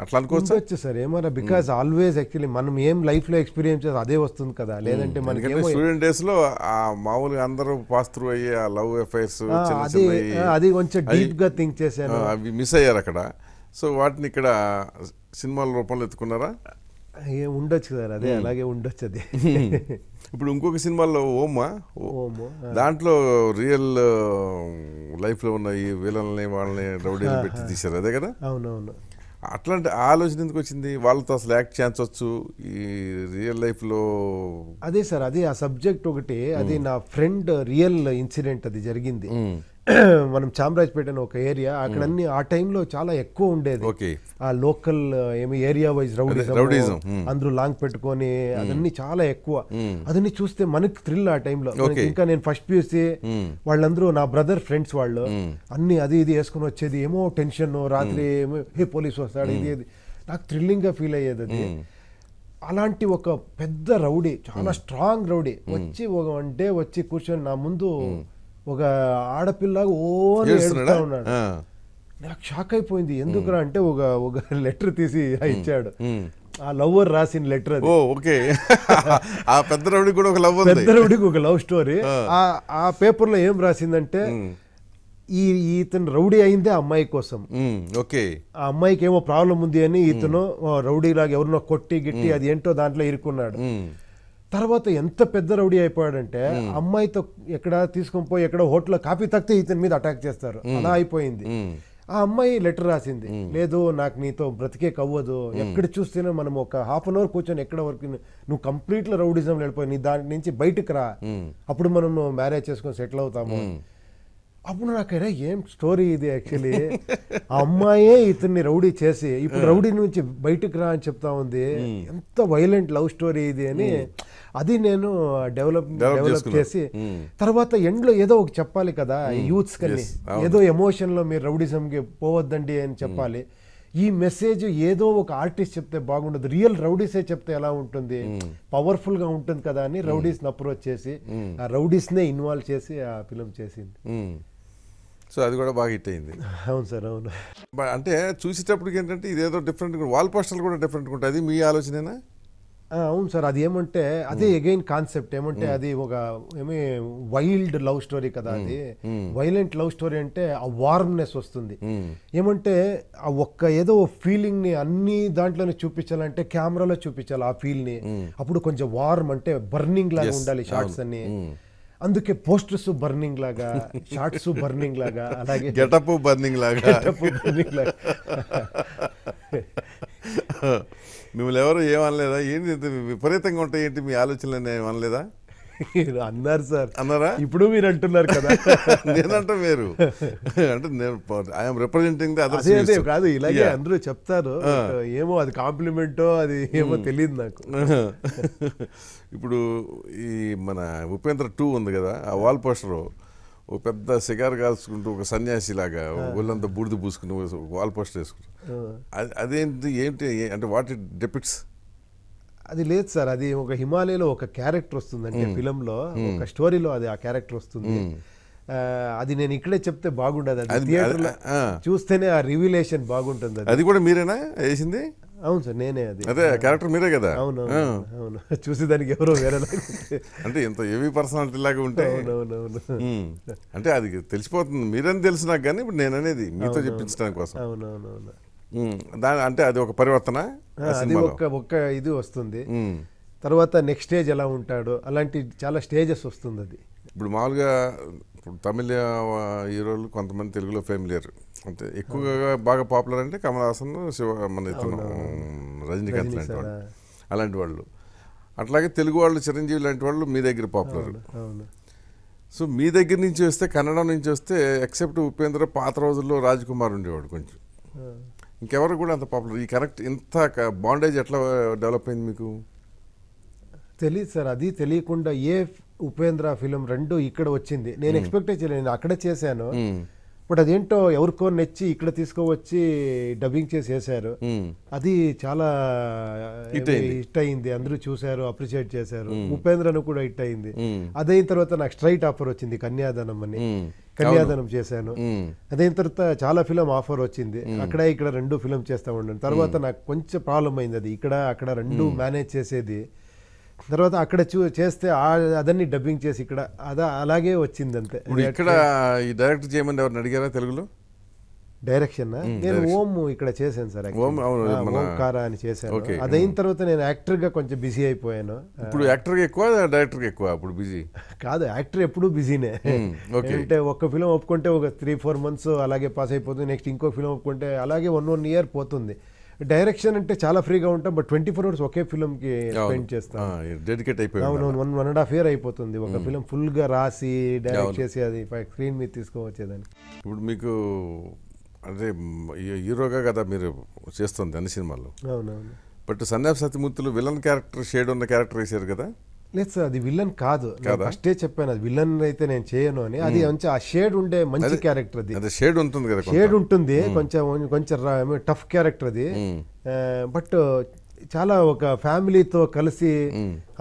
అట్లా అనుకోవచ్చు సార్ ఏమన్నా బికాజ్ ఆల్వేస్ యాక్చువల్లీ మనం ఏం లైఫ్ లో ఎక్స్పీరియన్స్ చేస్తే అదే వస్తుంది కదా లేదంటే మనకి స్టూడెంట్ డేస్ లో మామూలుగా అందరూ పాస్ త్రూ అయ్యే ఆ లవ్ ఎఫైర్స్ అది కొంచెం డీప్ గా థింక్ చేశాను అవి మిస్ అయ్యారు అక్కడ సో వాటిని ఇక్కడ సినిమాల రూపంలో ఎత్తుకున్నారా ఉండొచ్చు సార్ అదే అలాగే ఉండొచ్చు అది ఇప్పుడు ఇంకొక సినిమాలో ఓమా దాంట్లో రియల్ లైఫ్లో ఉన్న ఈ వీళ్ళని వాళ్ళని రౌడీలు పెట్టి తీశారు అదే కదా అవునవును అట్లాంటి ఆలోచన ఎందుకు వచ్చింది వాళ్ళతో అసలు యాక్ట్ ఛాన్స్ వచ్చు ఈ రియల్ లైఫ్లో అదే సార్ అదే ఆ సబ్జెక్ట్ ఒకటి అది నా ఫ్రెండ్ రియల్ ఇన్సిడెంట్ అది జరిగింది మనం చామరాజపేట అని ఒక ఏరియా అక్కడ అన్ని ఆ టైంలో చాలా ఎక్కువ ఉండేది ఆ లోకల్ ఏమి ఏరియా వైజ్ రౌడీజం అందరూ లాంగ్ పెట్టుకొని అవన్నీ చాలా ఎక్కువ అదన్నీ చూస్తే మనకి థ్రిల్ ఆ టైంలో ఇంకా నేను ఫస్ట్ చూసి వాళ్ళందరూ నా బ్రదర్ ఫ్రెండ్స్ వాళ్ళు అన్ని అది ఇది వేసుకుని వచ్చేది ఏమో టెన్షన్ రాత్రి ఏమో హే పోలీస్ వస్తాడు ఇది అది నాకు థ్రిల్లింగ్ గా ఫీల్ అయ్యేది అది అలాంటి ఒక పెద్ద రౌడీ చాలా స్ట్రాంగ్ రౌడీ వచ్చి ఒక అంటే వచ్చి కూర్చొని నా ముందు ఒక ఆడపిల్లగా ఓ ఏడుస్తా ఉన్నాడు నాకు షాక్ అయిపోయింది ఎందుకురా అంటే ఒక ఒక లెటర్ తీసి ఇచ్చాడు ఆ లవ్వర్ రాసిన లెటర్ అది ఓకే ఆ పెద్ద కూడా ఒక లవ్ పెద్ద ఒక లవ్ స్టోరీ ఆ పేపర్లో ఏం రాసిందంటే ఈ ఇతను రౌడీ అయిందే అమ్మాయి కోసం ఓకే ఆ అమ్మాయికి ఏమో ప్రాబ్లం ఉంది అని ఇతను రౌడీ లాగా ఎవరినో కొట్టి గిట్టి అది ఏంటో దాంట్లో ఇరుక్కున్నాడు తర్వాత ఎంత పెద్ద రౌడీ అయిపోయాడంటే అమ్మాయితో ఎక్కడ తీసుకొని పోయి ఎక్కడ హోటల్లో కాఫీ తక్కితే ఇతని మీద అటాక్ చేస్తారు అలా అయిపోయింది ఆ అమ్మాయి లెటర్ రాసింది లేదు నాకు నీతో బ్రతికే కవ్వదు ఎక్కడ చూస్తేనే మనం ఒక హాఫ్ అన్ అవర్ కూర్చొని ఎక్కడ వరకు నువ్వు కంప్లీట్ లో రౌడిజం వెళ్ళిపోయి నీ దాని నుంచి బయటకు రా అప్పుడు మనం మ్యారేజ్ చేసుకొని సెటిల్ అవుతాము అప్పుడు నాకు ఏం స్టోరీ ఇది యాక్చువల్లీ ఆ అమ్మాయే ఇతన్ని రౌడీ చేసి ఇప్పుడు రౌడీ నుంచి బయటకు రా అని చెప్తా ఉంది ఎంత వైలెంట్ లవ్ స్టోరీ ఇది అని అది నేను డెవలప్ డెవలప్ చేసి hmm. తర్వాత ఎండ్లో ఏదో ఒక చెప్పాలి కదా hmm. యూత్స్ కని ఏదో ఎమోషన్లో మీరు రౌడిజంకి పోవద్దండి అని చెప్పాలి hmm. ఈ మెసేజ్ ఏదో ఒక ఆర్టిస్ట్ చెప్తే బాగుండదు రియల్ రౌడీసే చెప్తే ఎలా ఉంటుంది పవర్ఫుల్ గా ఉంటుంది కదా అని రౌడీస్ని అప్రోచ్ చేసి ఆ రౌడీస్ నే ఇన్వాల్వ్ చేసి ఆ ఫిలిం చేసింది సో అది కూడా బాగా హిట్ అయింది అవును సార్ అవును అంటే చూసేటప్పటికి ఏంటంటే ఇదేదో డిఫరెంట్ వాల్ పోస్టర్లు కూడా డిఫరెంట్ ఉంటుంది మీ ఆలోచనేనా అవును సార్ అది ఏమంటే అదే అగైన్ కాన్సెప్ట్ ఏమంటే అది ఒక ఏమి వైల్డ్ లవ్ స్టోరీ కదా అది వైలెంట్ లవ్ స్టోరీ అంటే ఆ వార్మ్నెస్ వస్తుంది ఏమంటే ఆ ఒక్క ఏదో ఫీలింగ్ ని అన్ని దాంట్లోనే చూపించాలంటే కెమెరాలో చూపించాలి ఆ ఫీల్ ని అప్పుడు కొంచెం వార్మ్ అంటే బర్నింగ్ లాగా ఉండాలి షార్ట్స్ అన్ని అందుకే పోస్టర్స్ బర్నింగ్ లాగా షార్ట్స్ బర్నింగ్ లాగా అలాగే గెటప్ బర్నింగ్ లాగా గెటప్ బర్నింగ్ లాగా మిమ్మల్ని ఎవరు ఏమనలేదా ఏంటి ఇంత విపరీతంగా ఉంటాయి ఏంటి మీ ఆలోచనలు ఏమనలేదా అన్నారు సార్ అన్నారా ఇప్పుడు మీరు అంటున్నారు కదా నేనంట మీరు అంటే నేను ఐఎమ్ రిప్రజెంటింగ్ కాదు ఇలాగే అందరూ చెప్తారు ఏమో అది కాంప్లిమెంటో అది ఏమో hmm. తెలియదు నాకు ఇప్పుడు ఈ మన ఉపేంద్ర టూ ఉంది కదా ఆ వాల్ పోస్టర్ ఓ పెద్ద సిగార్ కాల్చుకుంటూ ఒక సన్యాసి లాగా ఒళ్ళంతా బూడిద పూసుకుని వాల్ పోస్టర్ అది అదేంటి ఏంటి అంటే వాట్ ఇట్ డెపిట్స్ అది లేదు సార్ అది ఒక హిమాలయలో ఒక క్యారెక్టర్ వస్తుంది అంటే ఫిలంలో ఒక స్టోరీలో అది ఆ క్యారెక్టర్ వస్తుంది అది నేను ఇక్కడే చెప్తే బాగుండదు అది చూస్తేనే ఆ రివ్యులేషన్ బాగుంటుంది అది కూడా మీరేనా వేసింది అవును సార్ నేనే అది అదే క్యారెక్టర్ మీరే కదా అవును అవును చూసి దానికి ఎవరో వేరే అంటే ఇంత ఏవి పర్సనాలిటీ లాగా ఉంటే అంటే అది తెలిసిపోతుంది మీరని తెలిసిన కానీ ఇప్పుడు నేను అనేది మీతో చెప్పించడానికి కోసం అవునవునవును దాని అంటే అది ఒక పరివర్తన అది ఒక్క ఒక్క ఇది వస్తుంది తర్వాత నెక్స్ట్ స్టేజ్ ఎలా ఉంటాడో అలాంటి చాలా స్టేజెస్ వస్తుంది అది ఇప్పుడు మామూలుగా ఇప్పుడు తమిళ హీరోలు కొంతమంది తెలుగులో ఫెమిలియర్ అంటే ఎక్కువగా బాగా పాపులర్ అంటే కమల్ హాసన్ శివ మన ఇతను రజనీకాంత్ లాంటి వాళ్ళు అలాంటి వాళ్ళు అట్లాగే తెలుగు వాళ్ళు చిరంజీవి లాంటి వాళ్ళు మీ దగ్గర పాపులర్ సో మీ దగ్గర నుంచి వస్తే కన్నడ నుంచి వస్తే ఎక్సెప్ట్ ఉపేంద్ర పాత రోజుల్లో రాజ్ కుమార్ ఉండేవాడు కొంచెం ఇంకెవరు కూడా అంత పాపులర్ ఈ కనెక్ట్ ఇంత బాండేజ్ ఎట్లా డెవలప్ అయింది మీకు తెలియదు సార్ అది తెలియకుండా ఏ ఉపేంద్ర ఫిలిం రెండు ఇక్కడ వచ్చింది నేను ఎక్స్పెక్ట్ చేయలేదు అక్కడ చేశాను బట్ అదేంటో ఎవరికో నెచ్చి ఇక్కడ తీసుకువచ్చి డబ్బింగ్ చేసి వేశారు అది చాలా హిట్ అయింది అందరూ చూశారు అప్రిషియేట్ చేశారు ఉపేంద్రను కూడా హిట్ అయింది అదైన తర్వాత నాకు స్ట్రైట్ ఆఫర్ వచ్చింది కన్యాదానం అని కన్యాదానం చేశాను అదైన తర్వాత చాలా ఫిలం ఆఫర్ వచ్చింది అక్కడ ఇక్కడ రెండు ఫిలం చేస్తా ఉండండి తర్వాత నాకు కొంచెం ప్రాబ్లం అయింది అది ఇక్కడ అక్కడ రెండు మేనేజ్ చేసేది తర్వాత అక్కడ చూ చేస్తే అదన్ని డబ్బింగ్ చేసి ఇక్కడ అదా అలాగే వచ్చింది అంతే ఇక్కడ ఈ డైరెక్ట్ చేయమని ఎవరిని అడిగారా తెలుగులో డైరెక్షన్ నేను ఓమ్ ఇక్కడ చేశాను సార్ కారా అని చేశాను అదైన తర్వాత నేను యాక్టర్ గా కొంచెం బిజీ అయిపోయాను ఇప్పుడు యాక్టర్ ఎక్కువ డైరెక్టర్ ఎక్కువ అప్పుడు బిజీ కాదు యాక్టర్ ఎప్పుడు బిజీనే అంటే ఒక ఫిలిం ఒప్పుకుంటే ఒక త్రీ ఫోర్ మంత్స్ అలాగే పాస్ అయిపోతుంది నెక్స్ట్ ఇంకో ఫిలిం ఒప్పుకుంటే అలాగే వన్ వన్ ఇయర్ పోతుంది డైరెక్షన్ అంటే చాలా ఫ్రీగా ఉంటాం బట్ ట్వంటీ ఫోర్ అవర్స్ ఒకే ఫిల్మ్కి స్పెండ్ చేస్తాం dedicate one one and half year అయిపోతుంది ఒక ఫిల్మ్ ఫుల్గా రాసి డైరెక్ట్ చేసి అది స్క్రీన్ మీద తీసుకువచ్చేదాన్ని ఇప్పుడు మీకు అదే హీరోగా కదా మీరు చేస్తుంది అన్ని సినిమాల్లో అవునవును బట్ సన్యాప్ సత్యమూర్తులు విలన్ క్యారెక్టర్ షేడ్ ఉన్న క్యారెక్టర్ వేశారు కదా లేదు సార్ అది విలన్ కాదు ఫస్టే చెప్పాను అది విలన్ అయితే నేను చేయను అని అది hmm. మంచి ఆ షేడ్ ఉండే మంచి క్యారెక్టర్ అది షేడ్ ఉంటుంది కదా షేడ్ ఉంటుంది hmm. కొంచెం కొంచెం టఫ్ క్యారెక్టర్ అది బట్ hmm. uh, చాలా ఒక ఫ్యామిలీతో కలిసి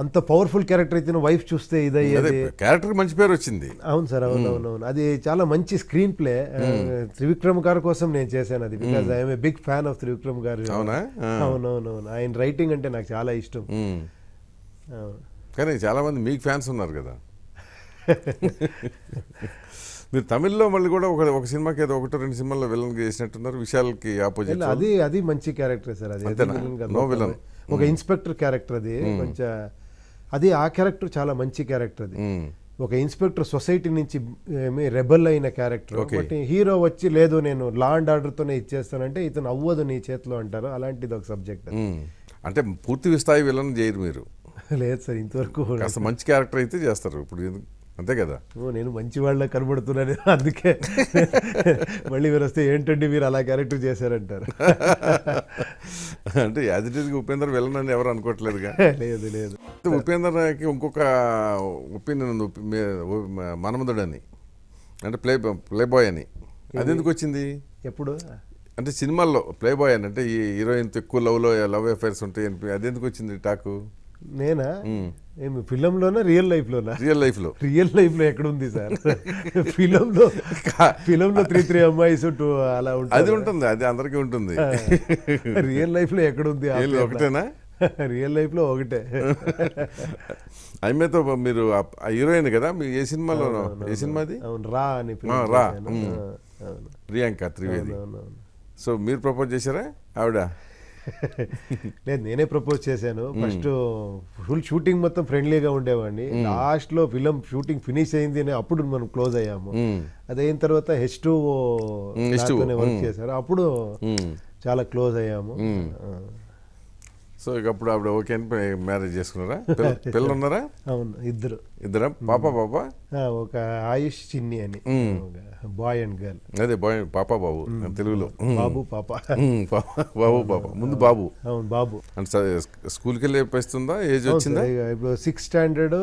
అంత పవర్ఫుల్ క్యారెక్టర్ అయితే వైఫ్ చూస్తే ఇదయ్యేది క్యారెక్టర్ మంచి పేరు వచ్చింది అవును సార్ అవును అవును అవును అది చాలా మంచి స్క్రీన్ ప్లే త్రివిక్రమ్ గారి కోసం నేను చేశాను అది because I'm a big fan of Trivikram garu అవునవునవును ఆయన రైటింగ్ అంటే నాకు చాలా ఇష్టం అవును కానీ చాలామంది మీకు ఫ్యాన్స్ ఉన్నారు కదా మీరు తమిళ్లో మళ్ళీ కూడా ఒక ఒక సినిమాకి ఏదో ఒకటో రెండు సినిమాల్లో విలన్ చేసినట్టున్నారు విశాల్కి ఆపోజిట్ అది అది మంచి క్యారెక్టర్ సార్ అది నో విలన్ ఒక ఇన్స్పెక్టర్ hmm. క్యారెక్టర్ అది hmm. కొంచెం అది ఆ క్యారెక్టర్ చాలా మంచి క్యారెక్టర్ అది hmm. ఒక ఇన్స్పెక్టర్ సొసైటీ నుంచి రెబల్ అయిన క్యారెక్టర్ ఒకటి హీరో వచ్చి లేదు నేను లా అండ్ ఆర్డర్తోనే ఇచ్చేస్తానంటే ఇతను అవ్వదు నీ చేతిలో అంటారు అలాంటిది ఒక సబ్జెక్ట్ అంటే పూర్తి స్థాయి విలన్ చేయరు మీరు లేదు సార్ ఇంతవరకు కాస్త మంచి క్యారెక్టర్ అయితే చేస్తారు ఇప్పుడు అంతే కదా నేను మంచి వాళ్ళ కనబడుతున్నాను అందుకే మళ్ళీ మీరు వస్తే ఏంటండి మీరు అలా క్యారెక్టర్ చేశారంటారు అంటే యాజ్ ఇట్ ఈస్గా ఉపేంద్ర వెళ్ళనని ఎవరు అనుకోవట్లేదుగా లేదు లేదు ఉపేంద్రకి ఇంకొక ఒపీనియన్ ఉంది అని అంటే ప్లే ప్లే బాయ్ అని అది ఎందుకు వచ్చింది ఎప్పుడు అంటే సినిమాల్లో ప్లే బాయ్ అని అంటే ఈ హీరోయిన్ ఎక్కువ లవ్లో లవ్ అఫైర్స్ ఉంటాయి అది ఎందుకు వచ్చింది టాకు నేనా ఏమి ఫిలంలోనా రియల్ లైఫ్లోనా రియల్ లైఫ్లో రియల్ లైఫ్లో ఉంది సార్ ఫిలంలో ఫిలంలో త్రీ త్రీ అమ్మాయిస్ టూ అలా ఉంటుంది అది ఉంటుంది అది అందరికీ ఉంటుంది రియల్ లైఫ్లో ఉంది ఒకటేనా రియల్ లైఫ్లో ఒకటే అయిమేతో మీరు హీరోయిన్ కదా మీరు ఏ సినిమాలో ఏ సినిమాది రా అని రా ప్రియాంక త్రివేది సో మీరు ప్రపోజ్ చేశారా ఆవిడ లేదు నేనే ప్రపోజ్ చేశాను ఫస్ట్ ఫుల్ షూటింగ్ మొత్తం ఫ్రెండ్లీగా ఉండేవాడిని లాస్ట్ లో ఫిలం షూటింగ్ ఫినిష్ అయింది అని అప్పుడు మనం క్లోజ్ అయ్యాము అదైన తర్వాత హెచ్ టూ వర్క్ చేశారు అప్పుడు చాలా క్లోజ్ అయ్యాము సో ఇక అప్పుడు అప్పుడు ఓకే అని మ్యారేజ్ చేసుకున్నారా పిల్లలు ఉన్నారా అవును ఇద్దరు ఇద్దరు పాప పాప ఒక ఆయుష్ చిన్ని అని బాయ్ అండ్ గర్ల్ అదే బాయ్ పాప బాబు తెలుగులో బాబు పాప బాబు పాప ముందు బాబు అవును బాబు అంటే స్కూల్కి వెళ్ళి చెప్పేస్తుందా ఏజ్ వచ్చిందా ఇప్పుడు సిక్స్ స్టాండర్డ్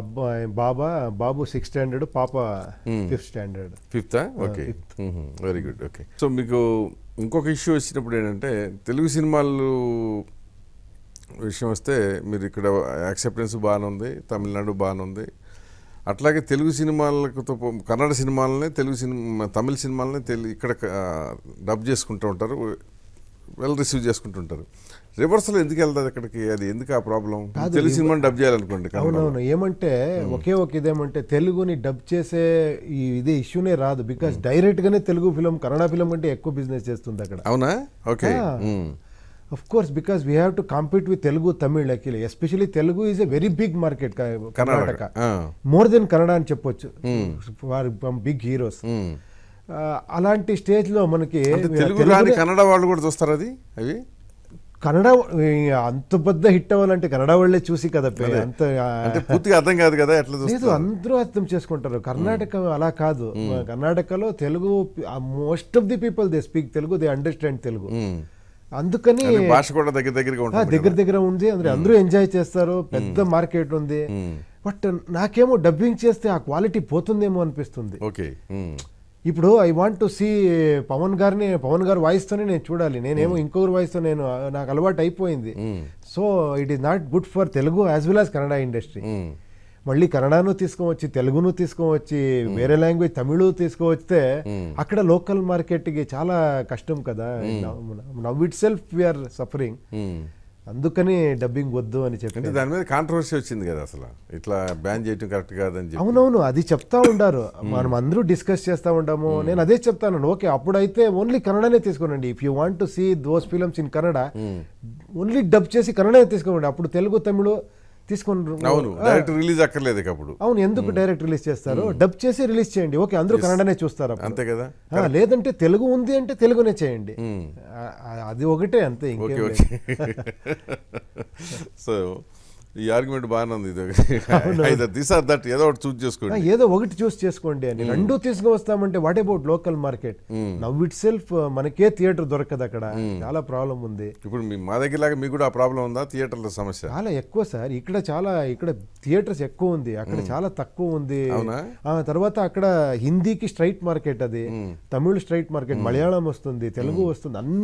అబ్బాయి బాబా బాబు సిక్స్ స్టాండర్డ్ పాప fifth standard fifth okay very good okay so మీకు ఇంకొక ఇష్యూ వచ్చినప్పుడు ఏంటంటే తెలుగు సినిమాలు విషయం వస్తే మీరు ఇక్కడ యాక్సెప్టెన్స్ బాగానే ఉంది తమిళనాడు బాగానే ఉంది అట్లాగే తెలుగు సినిమాలతో కన్నడ సినిమాలనే తెలుగు సినిమా తమిళ సినిమాలనే తెలు ఇక్కడ డబ్ చేసుకుంటూ ఉంటారు వెల్ రిసీవ్ చేసుకుంటుంటారు రివర్సల్ ఎందుకు వెళ్తుంది అక్కడికి అది ఎందుకు ఆ ప్రాబ్లం తెలుగు సినిమాని డబ్ చేయాలనుకోండి అవునవును ఏమంటే ఒకే ఒక ఇదేమంటే తెలుగుని డబ్ చేసే ఈ ఇదే ఇష్యూనే రాదు బికాస్ డైరెక్ట్గానే తెలుగు ఫిలం కన్నడ ఫిలం అంటే ఎక్కువ బిజినెస్ చేస్తుంది అక్కడ అవునా okay of course because we have to compete with Telugu Tamil Akila. Especially Telugu is a very big market Karnataka more than Kannada అని చెప్పొచ్చు ఫర్ బిగ్ హీరోస్ అలాంటి స్టేజ్ లో మనకి uh, తెలుగు రాని కన్నడ వాళ్ళు కూడా చూస్తారు అది అవి కన్నడ అంత పెద్ద హిట్ అవ్వాలంటే కన్నడ వాళ్ళే చూసి కదా అంత పూర్తిగా అర్థం కాదు కదా ఎట్లా లేదు అందరూ అర్థం చేసుకుంటారు కర్ణాటక hmm. అలా కాదు కర్ణాటకలో Telugu most of the people they speak Telugu they understand Telugu అందుకని భాష కూడా దగ్గర దగ్గర దగ్గర దగ్గర ఉంది అందరూ అందరూ ఎంజాయ్ చేస్తారు పెద్ద మార్కెట్ ఉంది బట్ నాకేమో డబ్బింగ్ చేస్తే ఆ క్వాలిటీ పోతుందేమో అనిపిస్తుంది ఓకే ఇప్పుడు I want to see Pavan గారిని పవన్ గారు వాయిస్తోనే నేను చూడాలి నేనేమో ఇంకొకరు వాయిస్తో నేను నాకు అలవాటు అయిపోయింది so it is not good for Telugu as well as Kannada industry మళ్ళీ కన్నడను తీసుకోవచ్చు తెలుగును తీసుకోవచ్చు వేరే లాంగ్వేజ్ తమిళ తీసుకువస్తే అక్కడ లోకల్ మార్కెట్కి చాలా కష్టం కదా now itself we are suffering అందుకని డబ్బింగ్ వద్దు అని చెప్పి దాని మీద కాంట్రవర్సీ వచ్చింది కదా అసలు ఇట్లా బ్యాన్ చేయటం కరెక్ట్ కాదని అవునవును అది చెప్తా ఉండారు మనం అందరూ డిస్కస్ చేస్తా ఉండము నేను అదే చెప్తాను ఓకే అప్పుడైతే ఓన్లీ కన్నడనే తీసుకోనండి if you want to see those films in Kannada only dub చేసి కన్నడనే తీసుకోండి అప్పుడు తెలుగు తమిళ తీసుకొని అవును డైరెక్ట్ రిలీజ్ అక్కర్లేదు అప్పుడు అవును ఎందుకు డైరెక్ట్ రిలీజ్ చేస్తారు డబ్ చేసి రిలీజ్ చేయండి ఓకే అందరూ కన్నడనే చూస్తారు అంతే కదా లేదంటే తెలుగు ఉంది అంటే తెలుగునే చేయండి అది ఒకటే అంతే ఇంకే సో ఈ ఆర్గ్యుమెంట్ బాగానే ఉంది ఇది దిస్ దట్ ఏదో ఒకటి చూస్ చేసుకోండి ఏదో ఒకటి చేసుకోండి అని hmm. రెండు తీసుకువస్తామంటే what about local market now itself మనకే థియేటర్ దొరకదు అక్కడ hmm. చాలా ప్రాబ్లం ఉంది ఇప్పుడు మా దగ్గర మీకు కూడా ఆ ప్రాబ్లం ఉందా థియేటర్ల సమస్య చాలా ఎక్కువ సార్ ఇక్కడ చాలా ఇక్కడ థియేటర్స్ ఎక్కువ ఉంది అక్కడ hmm. చాలా తక్కువ ఉంది తర్వాత అక్కడ హిందీకి స్ట్రైట్ మార్కెట్ అది తమిళ్ స్ట్రైట్ మార్కెట్ మలయాళం వస్తుంది తెలుగు వస్తుంది అన్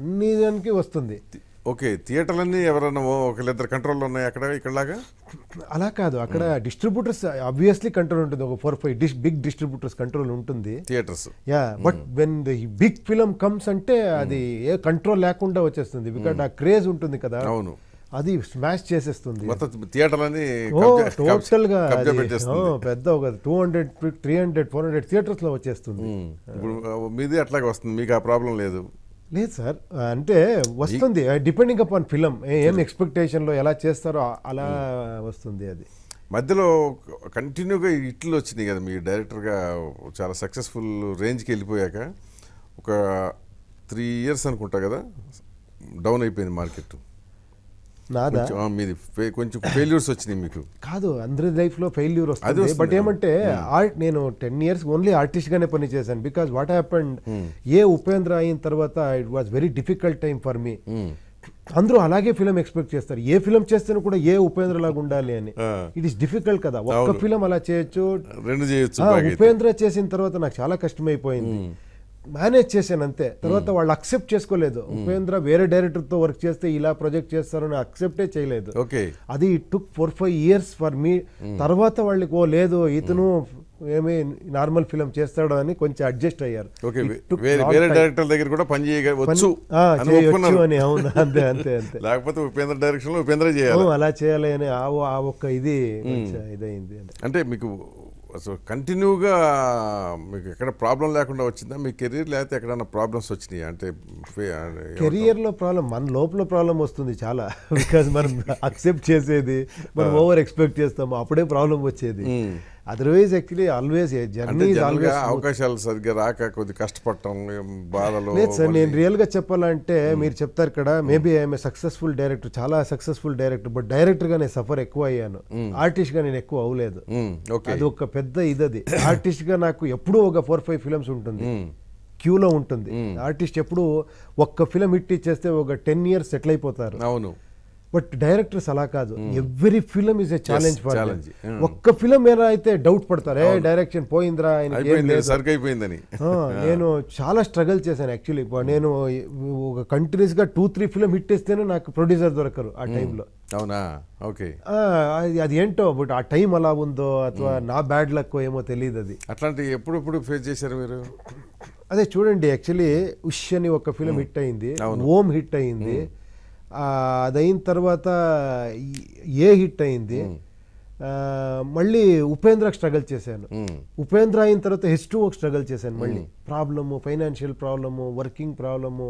అన్ని దానికి వస్తుంది ఓకే థియేటర్లన్నీ ఎవరన్నా ఒకళ్ళిద్దరు కంట్రోల్లో ఉన్నాయి అక్కడ ఇక్కడలాగా అలా కాదు అక్కడ hmm. డిస్ట్రిబ్యూటర్స్ ఆబ్వియస్లీ కంట్రోల్ ఉంటుంది ఒక ఫోర్ ఫైవ్ డిస్ బిగ్ డిస్ట్రిబ్యూటర్స్ కంట్రోల్ ఉంటుంది theatres yeah but when the big film comes అంటే hmm. అది ఏ కంట్రోల్ లేకుండా వచ్చేస్తుంది బికాజ్ hmm. ఆ క్రేజ్ ఉంటుంది కదా అవును అది స్మాష్ చేసేస్తుంది థియేటర్ టోటల్ గా పెద్ద ఒక two hundred three hundred four hundred theatres లో వచ్చేస్తుంది మీది అట్లాగే వస్తుంది మీకు ఆ ప్రాబ్లం లేదు లేదు సార్ అంటే వస్తుంది డిపెండింగ్ అపాన్ ఫిలం ఏం ఎక్స్పెక్టేషన్లో hmm. ఎలా చేస్తారో అలా hmm. వస్తుంది అది మధ్యలో కంటిన్యూగా ఇట్లు వచ్చినాయి కదా మీ డైరెక్టర్గా చాలా సక్సెస్ఫుల్ రేంజ్కి వెళ్ళిపోయాక ఒక త్రీ ఇయర్స్ అనుకుంటా కదా డౌన్ అయిపోయింది మార్కెట్ నాదా మీది కొంచెం ఫెయిల్యూర్స్ వచ్చినాయి మీకు కాదు అందరి లైఫ్ లో ఫెయిల్యూర్ వస్తుంది బట్ ఏమంటే hmm. ఆర్ట్ నేను టెన్ ఇయర్స్ ఓన్లీ ఆర్టిస్ట్ ఆర్టిస్ట్గానే పనిచేశాను because what happened hmm. A Upendra అయిన తర్వాత it was very difficult time for me hmm. అందరూ అలాగే ఫిలం ఎక్స్పెక్ట్ చేస్తారు ఏ ఫిలం చేస్తేనే కూడా ఏ ఉపేంద్ర లాగా ఉండాలి అని ఇట్ ఈస్ డిఫికల్ట్ కదా ఒక్క ఫిలం అలా చేయొచ్చు రెండు చేయొచ్చు ఉపేంద్ర చేసిన తర్వాత నాకు చాలా కష్టమైపోయింది మేనేజ్ చేశాను అంతే తర్వాత వాళ్ళు అక్సెప్ట్ చేసుకోలేదు ఉపేంద్ర వేరే డైరెక్టర్తో వర్క్ చేస్తే ఇలా ప్రొజెక్ట్ చేస్తారని అక్సెప్టే చేయలేదు అది took four five years for me తర్వాత వాళ్ళకి ఓ లేదు ఇతను ఏమి నార్మల్ ఫిలం చేస్తాడు అని కొంచెం అడ్జస్ట్ అయ్యారు వేరే డైరెక్టర్ దగ్గర కూడా పని చేయవచ్చు అని అవును అంతే అంతే అంతే లేకపోతే ఉపేంద్ర డైరెక్షన్ లో ఉపేంద్ర చేయాలి అలా చేయాలి అని ఆ ఒక్క ఇది ఇదైంది అంటే మీకు సో కంటిన్యూగా మీకు ఎక్కడ ప్రాబ్లం లేకుండా వచ్చిందా మీ కెరీర్ లేకపోతే ఎక్కడైనా ప్రాబ్లమ్స్ వచ్చినాయి అంటే కెరియర్లో ప్రాబ్లం మన లోపల ప్రాబ్లం వస్తుంది చాలా బికాజ్ మనం అక్సెప్ట్ చేసేది మనం ఓవర్ ఎక్స్పెక్ట్ చేస్తాము అప్పుడే ప్రాబ్లం వచ్చేది అదర్వైజ్ యాక్చువల్లీ ఆల్వేస్ జర్నీ అవకాశాలు సరిగ్గా రాక కొద్ది కష్టపడటం బాధలు లేదు సార్ నేను రియల్గా చెప్పాలంటే hmm. మీరు చెప్తారు ఇక్కడ మేబీ ఐఎమ్ సక్సెస్ఫుల్ డైరెక్టర్ చాలా సక్సెస్ఫుల్ డైరెక్టర్ బట్ డైరెక్టర్గా నేను సఫర్ ఎక్కువ అయ్యాను ఆర్టిస్ట్గా hmm. నేను ఎక్కువ అవ్వలేదు hmm. అది ఒక పెద్ద ఇదది ఆర్టిస్ట్గా నాకు ఎప్పుడూ ఒక ఫోర్ ఫైవ్ ఫిలిమ్స్ ఉంటుంది క్యూలో ఉంటుంది ఆర్టిస్ట్ ఎప్పుడు ఒక్క ఫిలిం హిట్ ఇచ్చేస్తే ఒక టెన్ ఇయర్స్ సెటిల్ అయిపోతారు అవును బట్ డైరెక్టర్స్ అలా కాదు every film is a challenge for ఒక్క ఫిలం ఏమైనా అయితే డౌట్ పడతారు ఏ డైరెక్షన్ పోయిందిరా అయిపోయిందని నేను చాలా స్ట్రగుల్ చేశాను యాక్చువల్లీ నేను ఒక కంటిన్యూస్ గా టూ త్రీ ఫిలం హిట్ ఇస్తేనే నాకు ప్రొడ్యూసర్ దొరకరు ఆ టైంలో అవునా ఓకే అది ఏంటో బట్ ఆ టైం అలా ఉందో అథవా నా బ్యాడ్ లక్ ఏమో తెలియదు అది అట్లాంటి ఎప్పుడప్పుడు ఫేస్ చేశారు మీరు అదే చూడండి యాక్చువల్లీ ఉష్ అని ఒక ఫిలం హిట్ అయింది ఓం హిట్ అయింది అదైన తర్వాత ఏ హిట్ అయింది మళ్ళీ ఉపేంద్ర స్ట్రగుల్ చేశాను ఉపేంద్ర అయిన తర్వాత హెచ్ టూ స్ట్రగుల్ చేశాను మళ్ళీ problem financial problem working problem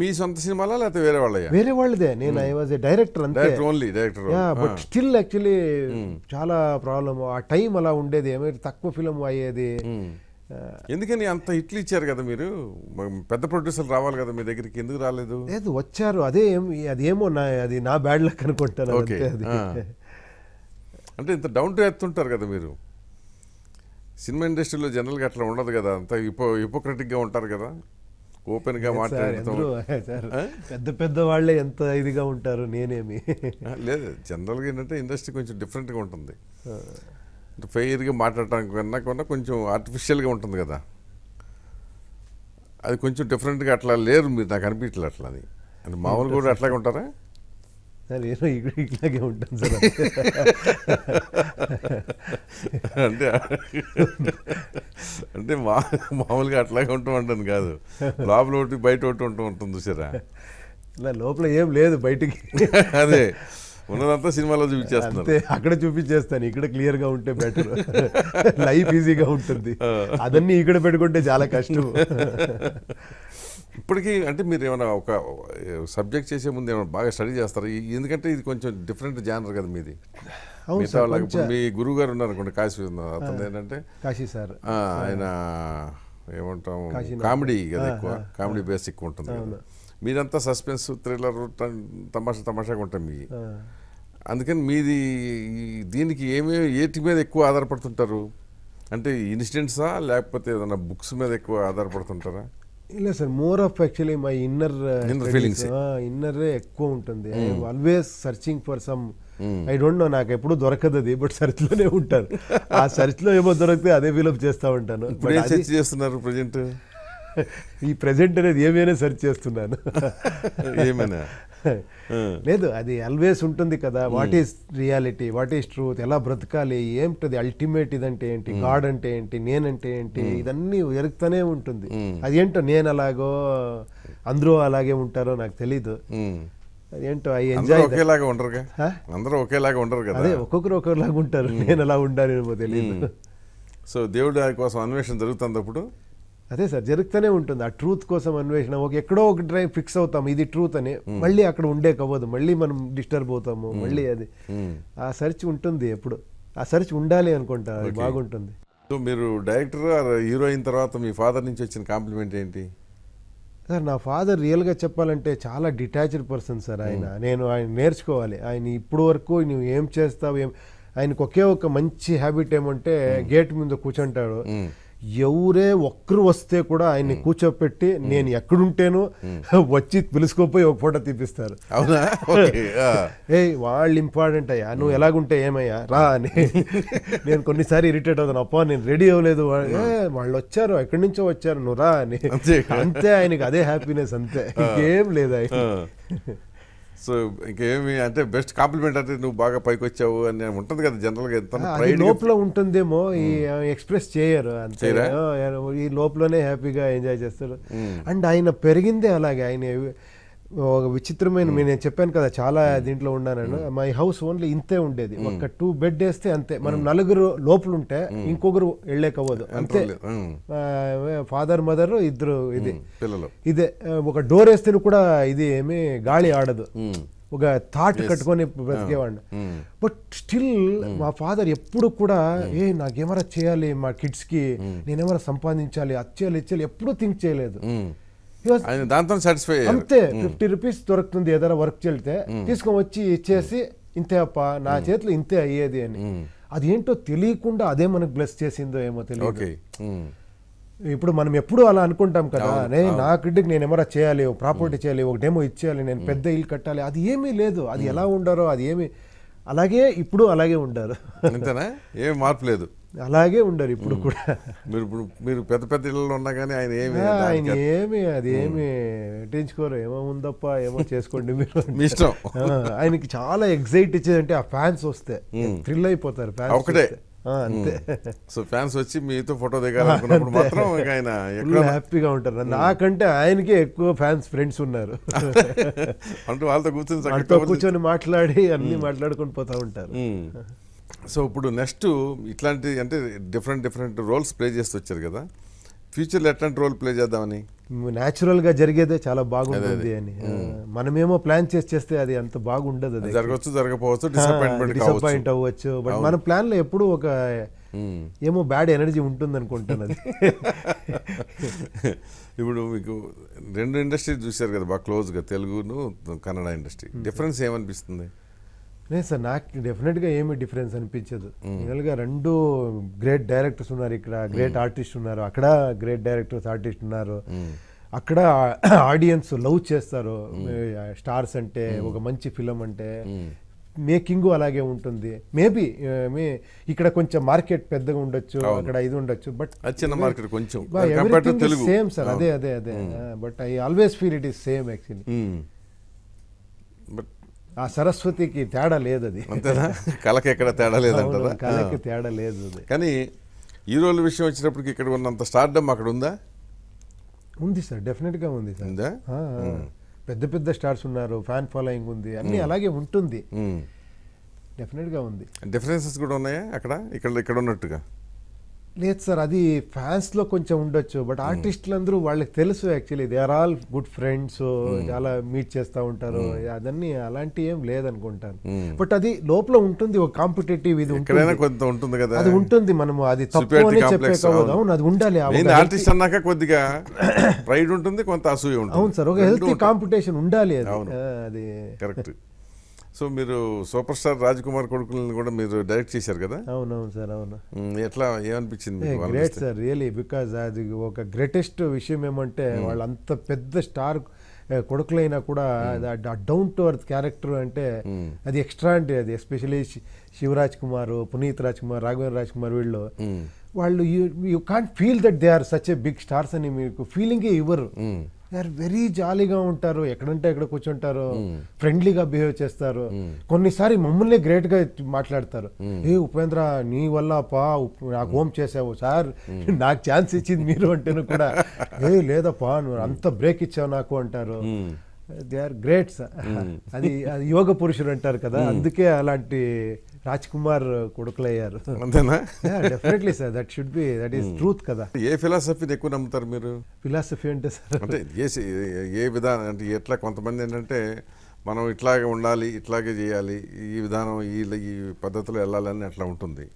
మీ సొంత సినిమా లేకపోతే వేరే వాళ్ళ వేరే వాళ్ళదే నేను ఐ వాజ్ ఏ డైరెక్టర్ అంతే only director but still actually చాలా ప్రాబ్లమ్ ఆ టైం అలా ఉండేది ఏమైతే తక్కువ ఫిలం అయ్యేది ఎందుకని అంత హిట్లు ఇచ్చారు కదా మీరు పెద్ద ప్రొడ్యూసర్ రావాలి కదా మీ దగ్గరికి ఎందుకు రాలేదు లేదు వచ్చారు అదే అదేమో నా అది నా బ్యాడ్ లక్ అనుకుంటాను అంటే ఇంత డౌన్ టు ఎర్త్ ఉంటారు కదా మీరు సినిమా ఇండస్ట్రీలో జనరల్గా అట్లా ఉండదు కదా అంత ఇపో హిపోక్రటిక్గా ఉంటారు కదా ఓపెన్గా మాట్లాడతాం పెద్ద పెద్ద వాళ్ళే ఎంత ఇదిగా ఉంటారు నేనేమి లేదు జనరల్గా ఏంటంటే ఇండస్ట్రీ కొంచెం డిఫరెంట్గా ఉంటుంది ఫెయిర్గా మాట్లాడటానికి కన్నా కన్నా కొంచెం ఆర్టిఫిషియల్గా ఉంటుంది కదా అది కొంచెం డిఫరెంట్గా అట్లా లేరు మీరు నాకు అనిపించలేదు అట్లా అది అది మామూలు కూడా అట్లాగే ఉంటారా నేను ఇక్కడ ఇట్లాగే ఉంటాను సార్ అంటే అంటే మా మామూలుగా అట్లాగే ఉంటూ ఉంటాను కాదు లోపల ఒకటి బయట ఒకటి ఉంటూ ఉంటుంది సరే ఇలా లోపల ఏం లేదు బయటికి అదే ఉన్నదంతా సినిమాలో చూపించేస్తాను అక్కడ చూపించేస్తాను ఇక్కడ క్లియర్ గా ఉంటే బెటర్ లైఫ్ ఈజీగా ఉంటుంది అదన్నీ ఇక్కడ పెట్టుకుంటే చాలా కష్టం ఇప్పటికీ అంటే మీరు ఏమైనా ఒక సబ్జెక్ట్ చేసే ముందు ఏమైనా బాగా స్టడీ చేస్తారు ఎందుకంటే ఇది కొంచెం డిఫరెంట్ జానర్ కదా మీది మీ గురువు గారు ఉన్నారు అనుకోండి కాశీ అతను ఏంటంటే కాశీ సార్ ఆయన ఏమంటాం కామెడీ కదా ఎక్కువ కామెడీ బేస్ ఎక్కువ ఉంటుంది మీరంతా సస్పెన్స్ థ్రిల్లర్ తమాషా తమాషాగా ఉంటాం మీ అందుకని మీది దీనికి ఏమేమి ఏటి మీద ఎక్కువ ఆధారపడుతుంటారు అంటే ఇన్సిడెంట్సా లేకపోతే ఏదైనా బుక్స్ మీద ఎక్కువ ఆధారపడుతుంటారా ఇలా sir more of actually my inner feelings inner uh, ఎక్కువ ఉంటుంది hmm. Always searching for some hmm. I don't know నాకు ఎప్పుడు దొరకదు అది బట్ సర్చ్లోనే ఉంటాను ఆ లో ఏమో దొరికితే అదే ఫిలప్ చేస్తూ ఉంటాను సెర్చ్ చేస్తున్నారు ప్రజెంట్ ఈ ప్రజెంట్ అనేది ఏమైనా సెర్చ్ చేస్తున్నాను ఏమైనా లేదు అది ఆల్వేస్ ఉంటుంది కదా what is reality what is truth ఎలా బ్రతకాలి ఏమిటది అల్టిమేట్ ఇదంటే ఏంటి గాడ్ hmm. అంటే ఏంటి నేనంటే ఏంటి hmm. ఇదన్నీ ఎరుగుతూనే ఉంటుంది hmm. అది ఏంటో నేను అలాగో అందరూ అలాగే ఉంటారో నాకు తెలీదు ఏంటో ఐ ఎంజాయ్ ఒకేలాగా ఉండరు అందరూ ఒకేలాగా ఉండరు కదా అదే ఒక్కొక్కరు ఒక్కొక్కలాగా ఉంటారు నేను అలా ఉండాలి తెలియదు సో దేవుడు కోసం అన్వేషణ జరుగుతున్నప్పుడు అదే సార్ జరుగుతూనే ఉంటుంది ఆ ట్రూత్ కోసం అన్వేషణ ఒక ఎక్కడో ఒక డ్రైవ్ ఫిక్స్ అవుతాం ఇది ట్రూత్ అని మళ్ళీ అక్కడ ఉండే కవ్వదు మళ్ళీ మనం డిస్టర్బ్ అవుతాము మళ్ళీ అది ఆ సెర్చ్ ఉంటుంది ఎప్పుడు ఆ సెర్చ్ ఉండాలి అనుకుంటా బాగుంటుంది సో మీరు డైరెక్టర్ హీరోయిన్ తర్వాత మీ ఫాదర్ నుంచి వచ్చిన కాంప్లిమెంట్ ఏంటి సార్ నా ఫాదర్ రియల్గా చెప్పాలంటే చాలా డిటాచ్డ్ పర్సన్ సార్ ఆయన నేను ఆయన నేర్చుకోవాలి ఆయన ఇప్పుడు వరకు నువ్వు ఏం చేస్తావు ఏం ఆయనకు ఒకే ఒక మంచి హ్యాబిట్ ఏమంటే గేట్ ముందు కూర్చుంటాడు ఎవరే ఒక్కరు వస్తే కూడా ఆయన్ని కూర్చోపెట్టి నేను ఎక్కడుంటేను వచ్చి పిలుచుకోపోయి ఒక ఫోటో తీపిస్తారు అవునా ఏ వాళ్ళు ఇంపార్టెంట్ అయ్యా నువ్వు ఎలాగుంటే ఏమయ్యా రా అని నేను కొన్నిసారి ఇరిటేట్ అవుతాను అప్ప నేను రెడీ అవ్వలేదు వాళ్ళు వచ్చారు ఎక్కడి నుంచో వచ్చారు నువ్వు రా అని అంతే ఆయనకి అదే హ్యాపీనెస్ అంతే ఇంకేం లేదు ఆయన సో ఇంకేమి అంటే బెస్ట్ కాంప్లిమెంట్ అంటే నువ్వు బాగా పైకి వచ్చావు అని ఉంటుంది కదా జనరల్గా ఎంత లోపల ఉంటుందేమో ఈ ఎక్స్ప్రెస్ చేయరు అంతే ఈ లోపలనే హ్యాపీగా ఎంజాయ్ చేస్తారు అండ్ ఆయన పెరిగిందే అలాగే ఆయన ఒక విచిత్రమైన hmm. నేను చెప్పాను కదా చాలా hmm. దీంట్లో ఉన్నాను మై హౌస్ ఓన్లీ ఇంతే ఉండేది ఒక టూ బెడ్ వేస్తే అంతే మనం hmm. నలుగురు లోపలుంటే ఉంటే ఇంకొకరు వెళ్ళేకపోదు అంతే ఫాదర్ మదర్ ఇద్దరు ఇది ఇదే ఒక డోర్ వేస్తే కూడా ఇది ఏమి గాలి ఆడదు ఒక థాట్ కట్టుకొని బ్రతికేవాడిని బట్ స్టిల్ మా ఫాదర్ ఎప్పుడు కూడా ఏ నాకేమైనా చేయాలి మా కిడ్స్ కి నేనేమైనా సంపాదించాలి అచ్చేయాలి ఇచ్చేయాలి ఎప్పుడూ థింక్ చేయలేదు దాంతో సాటిస్ఫై అంతే ఫిఫ్టీ రూపీస్ దొరుకుతుంది ఏదైనా వర్క్ చెల్లితే తీసుకొని వచ్చి ఇచ్చేసి ఇంతే అప్ప నా చేతిలో ఇంతే అయ్యేది అని అది ఏంటో తెలియకుండా అదే మనకు బ్లెస్ చేసిందో ఏమో తెలియదు ఇప్పుడు మనం ఎప్పుడు అలా అనుకుంటాం కదా నే నా కిడ్కి నేను ఎమరా చేయాలి ప్రాపర్టీ చేయాలి ఒక డెమో ఇచ్చేయాలి నేను పెద్ద ఇల్లు కట్టాలి అది ఏమీ లేదు అది ఎలా ఉండరో అది ఏమి అలాగే ఇప్పుడు అలాగే ఉండారు అంతేనా ఏం మార్పు లేదు అలాగే ఉండరు ఇప్పుడు కూడా మీరు ఇప్పుడు మీరు పెద్ద పెద్ద ఇళ్ళలో ఉన్నా కానీ ఆయన ఏమి ఆయన ఏమి అది ఏమి పెట్టించుకోరు ఏమో ఉందప్ప ఏమో చేసుకోండి మీరు ఇష్టం ఆయనకి చాలా ఎగ్జైట్ ఇచ్చేదంటే ఆ ఫ్యాన్స్ వస్తే థ్రిల్ అయిపోతారు ఫ్యాన్స్ ఒకటే అంతే సో ఫ్యాన్స్ వచ్చి మీతో ఫోటో దిగాలనుకున్నప్పుడు మాత్రం ఆయన హ్యాపీగా ఉంటారు నాకంటే ఆయనకే ఎక్కువ ఫ్యాన్స్ ఫ్రెండ్స్ ఉన్నారు అంటూ వాళ్ళతో కూర్చొని కూర్చొని మాట్లాడి అన్ని మాట్లాడుకొని పోతా ఉంటారు సో ఇప్పుడు నెక్స్ట్ ఇట్లాంటి అంటే డిఫరెంట్ డిఫరెంట్ రోల్స్ ప్లే చేస్తూ వచ్చారు కదా ఫ్యూచర్లో ఎట్లాంటి రోల్ ప్లే చేద్దామని న్యాచురల్గా జరిగేదే చాలా బాగుంటుంది అని hmm. మనమేమో ప్లాన్ చేసి చేస్తే అది అంత బాగుండదు అది జరగవచ్చు జరగకపోవచ్చు డిసప్పాయింట్ అవ్వచ్చు బట్ మన ప్లాన్లో ఎప్పుడూ ఒక hmm. ఏమో బ్యాడ్ ఎనర్జీ ఉంటుంది అనుకుంటున్నది ఇప్పుడు మీకు రెండు ఇండస్ట్రీ చూశారు కదా బాగా క్లోజ్గా తెలుగును కన్నడ ఇండస్ట్రీ డిఫరెన్స్ hmm. ఏమనిపిస్తుంది లేదు సార్ నాకు డెఫినెట్గా ఏమి డిఫరెన్స్ అనిపించదు రియల్గా రెండు గ్రేట్ డైరెక్టర్స్ ఉన్నారు ఇక్కడ గ్రేట్ ఆర్టిస్ట్ ఉన్నారు అక్కడ గ్రేట్ డైరెక్టర్స్ ఆర్టిస్ట్ ఉన్నారు అక్కడ ఆడియన్స్ లవ్ చేస్తారు స్టార్స్ అంటే ఒక మంచి ఫిలం అంటే మేకింగ్ అలాగే ఉంటుంది మేబీ మే ఇక్కడ కొంచెం మార్కెట్ పెద్దగా ఉండొచ్చు అక్కడ ఇది ఉండొచ్చు బట్ చిన్న మార్కెట్ కొంచెం సేమ్ సార్ అదే అదే అదే but I always feel it is same actually ఆ సరస్వతికి తేడా లేదు అది అంతేనా కళకి ఎక్కడ తేడా లేదంటారా కళకి తేడా లేదు కానీ ఈ విషయం వచ్చినప్పటికి ఇక్కడ ఉన్నంత స్టార్డమ్ అక్కడ ఉందా ఉంది సార్ డెఫినెట్గా ఉంది సార్ పెద్ద పెద్ద స్టార్స్ ఉన్నారు ఫ్యాన్ ఫాలోయింగ్ ఉంది అన్ని అలాగే ఉంటుంది డెఫినెట్గా ఉంది డిఫరెన్సెస్ కూడా ఉన్నాయా అక్కడ ఇక్కడ ఇక్కడ ఉన్నట్టుగా లేదు సార్ అది ఫ్యాన్స్లో కొంచెం ఉండొచ్చు బట్ ఆర్టిస్టులు అందరూ వాళ్ళకి తెలుసు actually they are all good friends చాలా మీట్ చేస్తూ ఉంటారు hmm. అదన్ని అలాంటి ఏం లేదనుకుంటాను బట్ hmm. అది లోపల ఉంటుంది ఒక కాంపిటేటివ్ ఇది ఉంటుంది కదా అది ఉంటుంది మనము అది అవును అది ఉండాలి ఆర్టిస్ట్ అన్నాక కొద్దిగా ప్రైడ్ ఉంటుంది కొంత అసూయ ఉంటుంది అవును సార్ ఒక హెల్తీ కాంపిటీషన్ ఉండాలి అది అది కరెక్ట్ సో మీరు సూపర్ స్టార్ రాజ్ కుమార్ కొడుకులను కూడా మీరు డైరెక్ట్ చేశారు కదా అవునవును సార్ అవును ఎట్లా ఏమనిపించింది గ్రేట్ సార్ రియలీ బికాజ్ అది ఒక గ్రేటెస్ట్ విషయం ఏమంటే వాళ్ళు అంత పెద్ద స్టార్ కొడుకులైనా కూడా డౌన్ టు అర్త్ క్యారెక్టర్ అంటే అది ఎక్స్ట్రా అంటే అది ఎస్పెషలీ శివరాజ్ కుమార్ పునీత్ రాజ్ కుమార్ రాఘవేంద్ర రాజ్ కుమార్ వీళ్ళు వాళ్ళు you you can't feel that they are such a big stars అని మీకు ఫీలింగే ఇవ్వరు ఆర్ వెరీ జాలీగా ఉంటారు ఎక్కడంటే ఎక్కడ కూర్చుంటారు ఫ్రెండ్లీగా hmm. బిహేవ్ చేస్తారు hmm. కొన్నిసారి మమ్మల్ని గ్రేట్గా మాట్లాడతారు hmm. ఏ ఉపేంద్ర నీ వల్ల పా నాకు హోమ్ చేసావు సార్ నాకు ఛాన్స్ ఇచ్చింది మీరు అంటేను కూడా ఏ లేదప్పా నువ్వు అంత బ్రేక్ ఇచ్చావు నాకు అంటారు దే ఆర్ గ్రేట్స్ అది అది యోగ పురుషులు అంటారు కదా అందుకే అలాంటి రాజ్ కుమార్ కొడుకులయ్యారు అంతేనా definitely sir that should be that is truth కదా ఏ ఫిలాసఫీని ఎక్కువ నమ్ముతారు మీరు ఫిలాసఫీ అంటే సార్ అంటే ఏ ఏ విధానం అంటే ఎట్లా కొంతమంది ఏంటంటే మనం ఇట్లాగే ఉండాలి ఇట్లాగే చేయాలి ఈ విధానం ఈ ఈ పద్ధతిలో వెళ్ళాలని అట్లా ఉంటుంది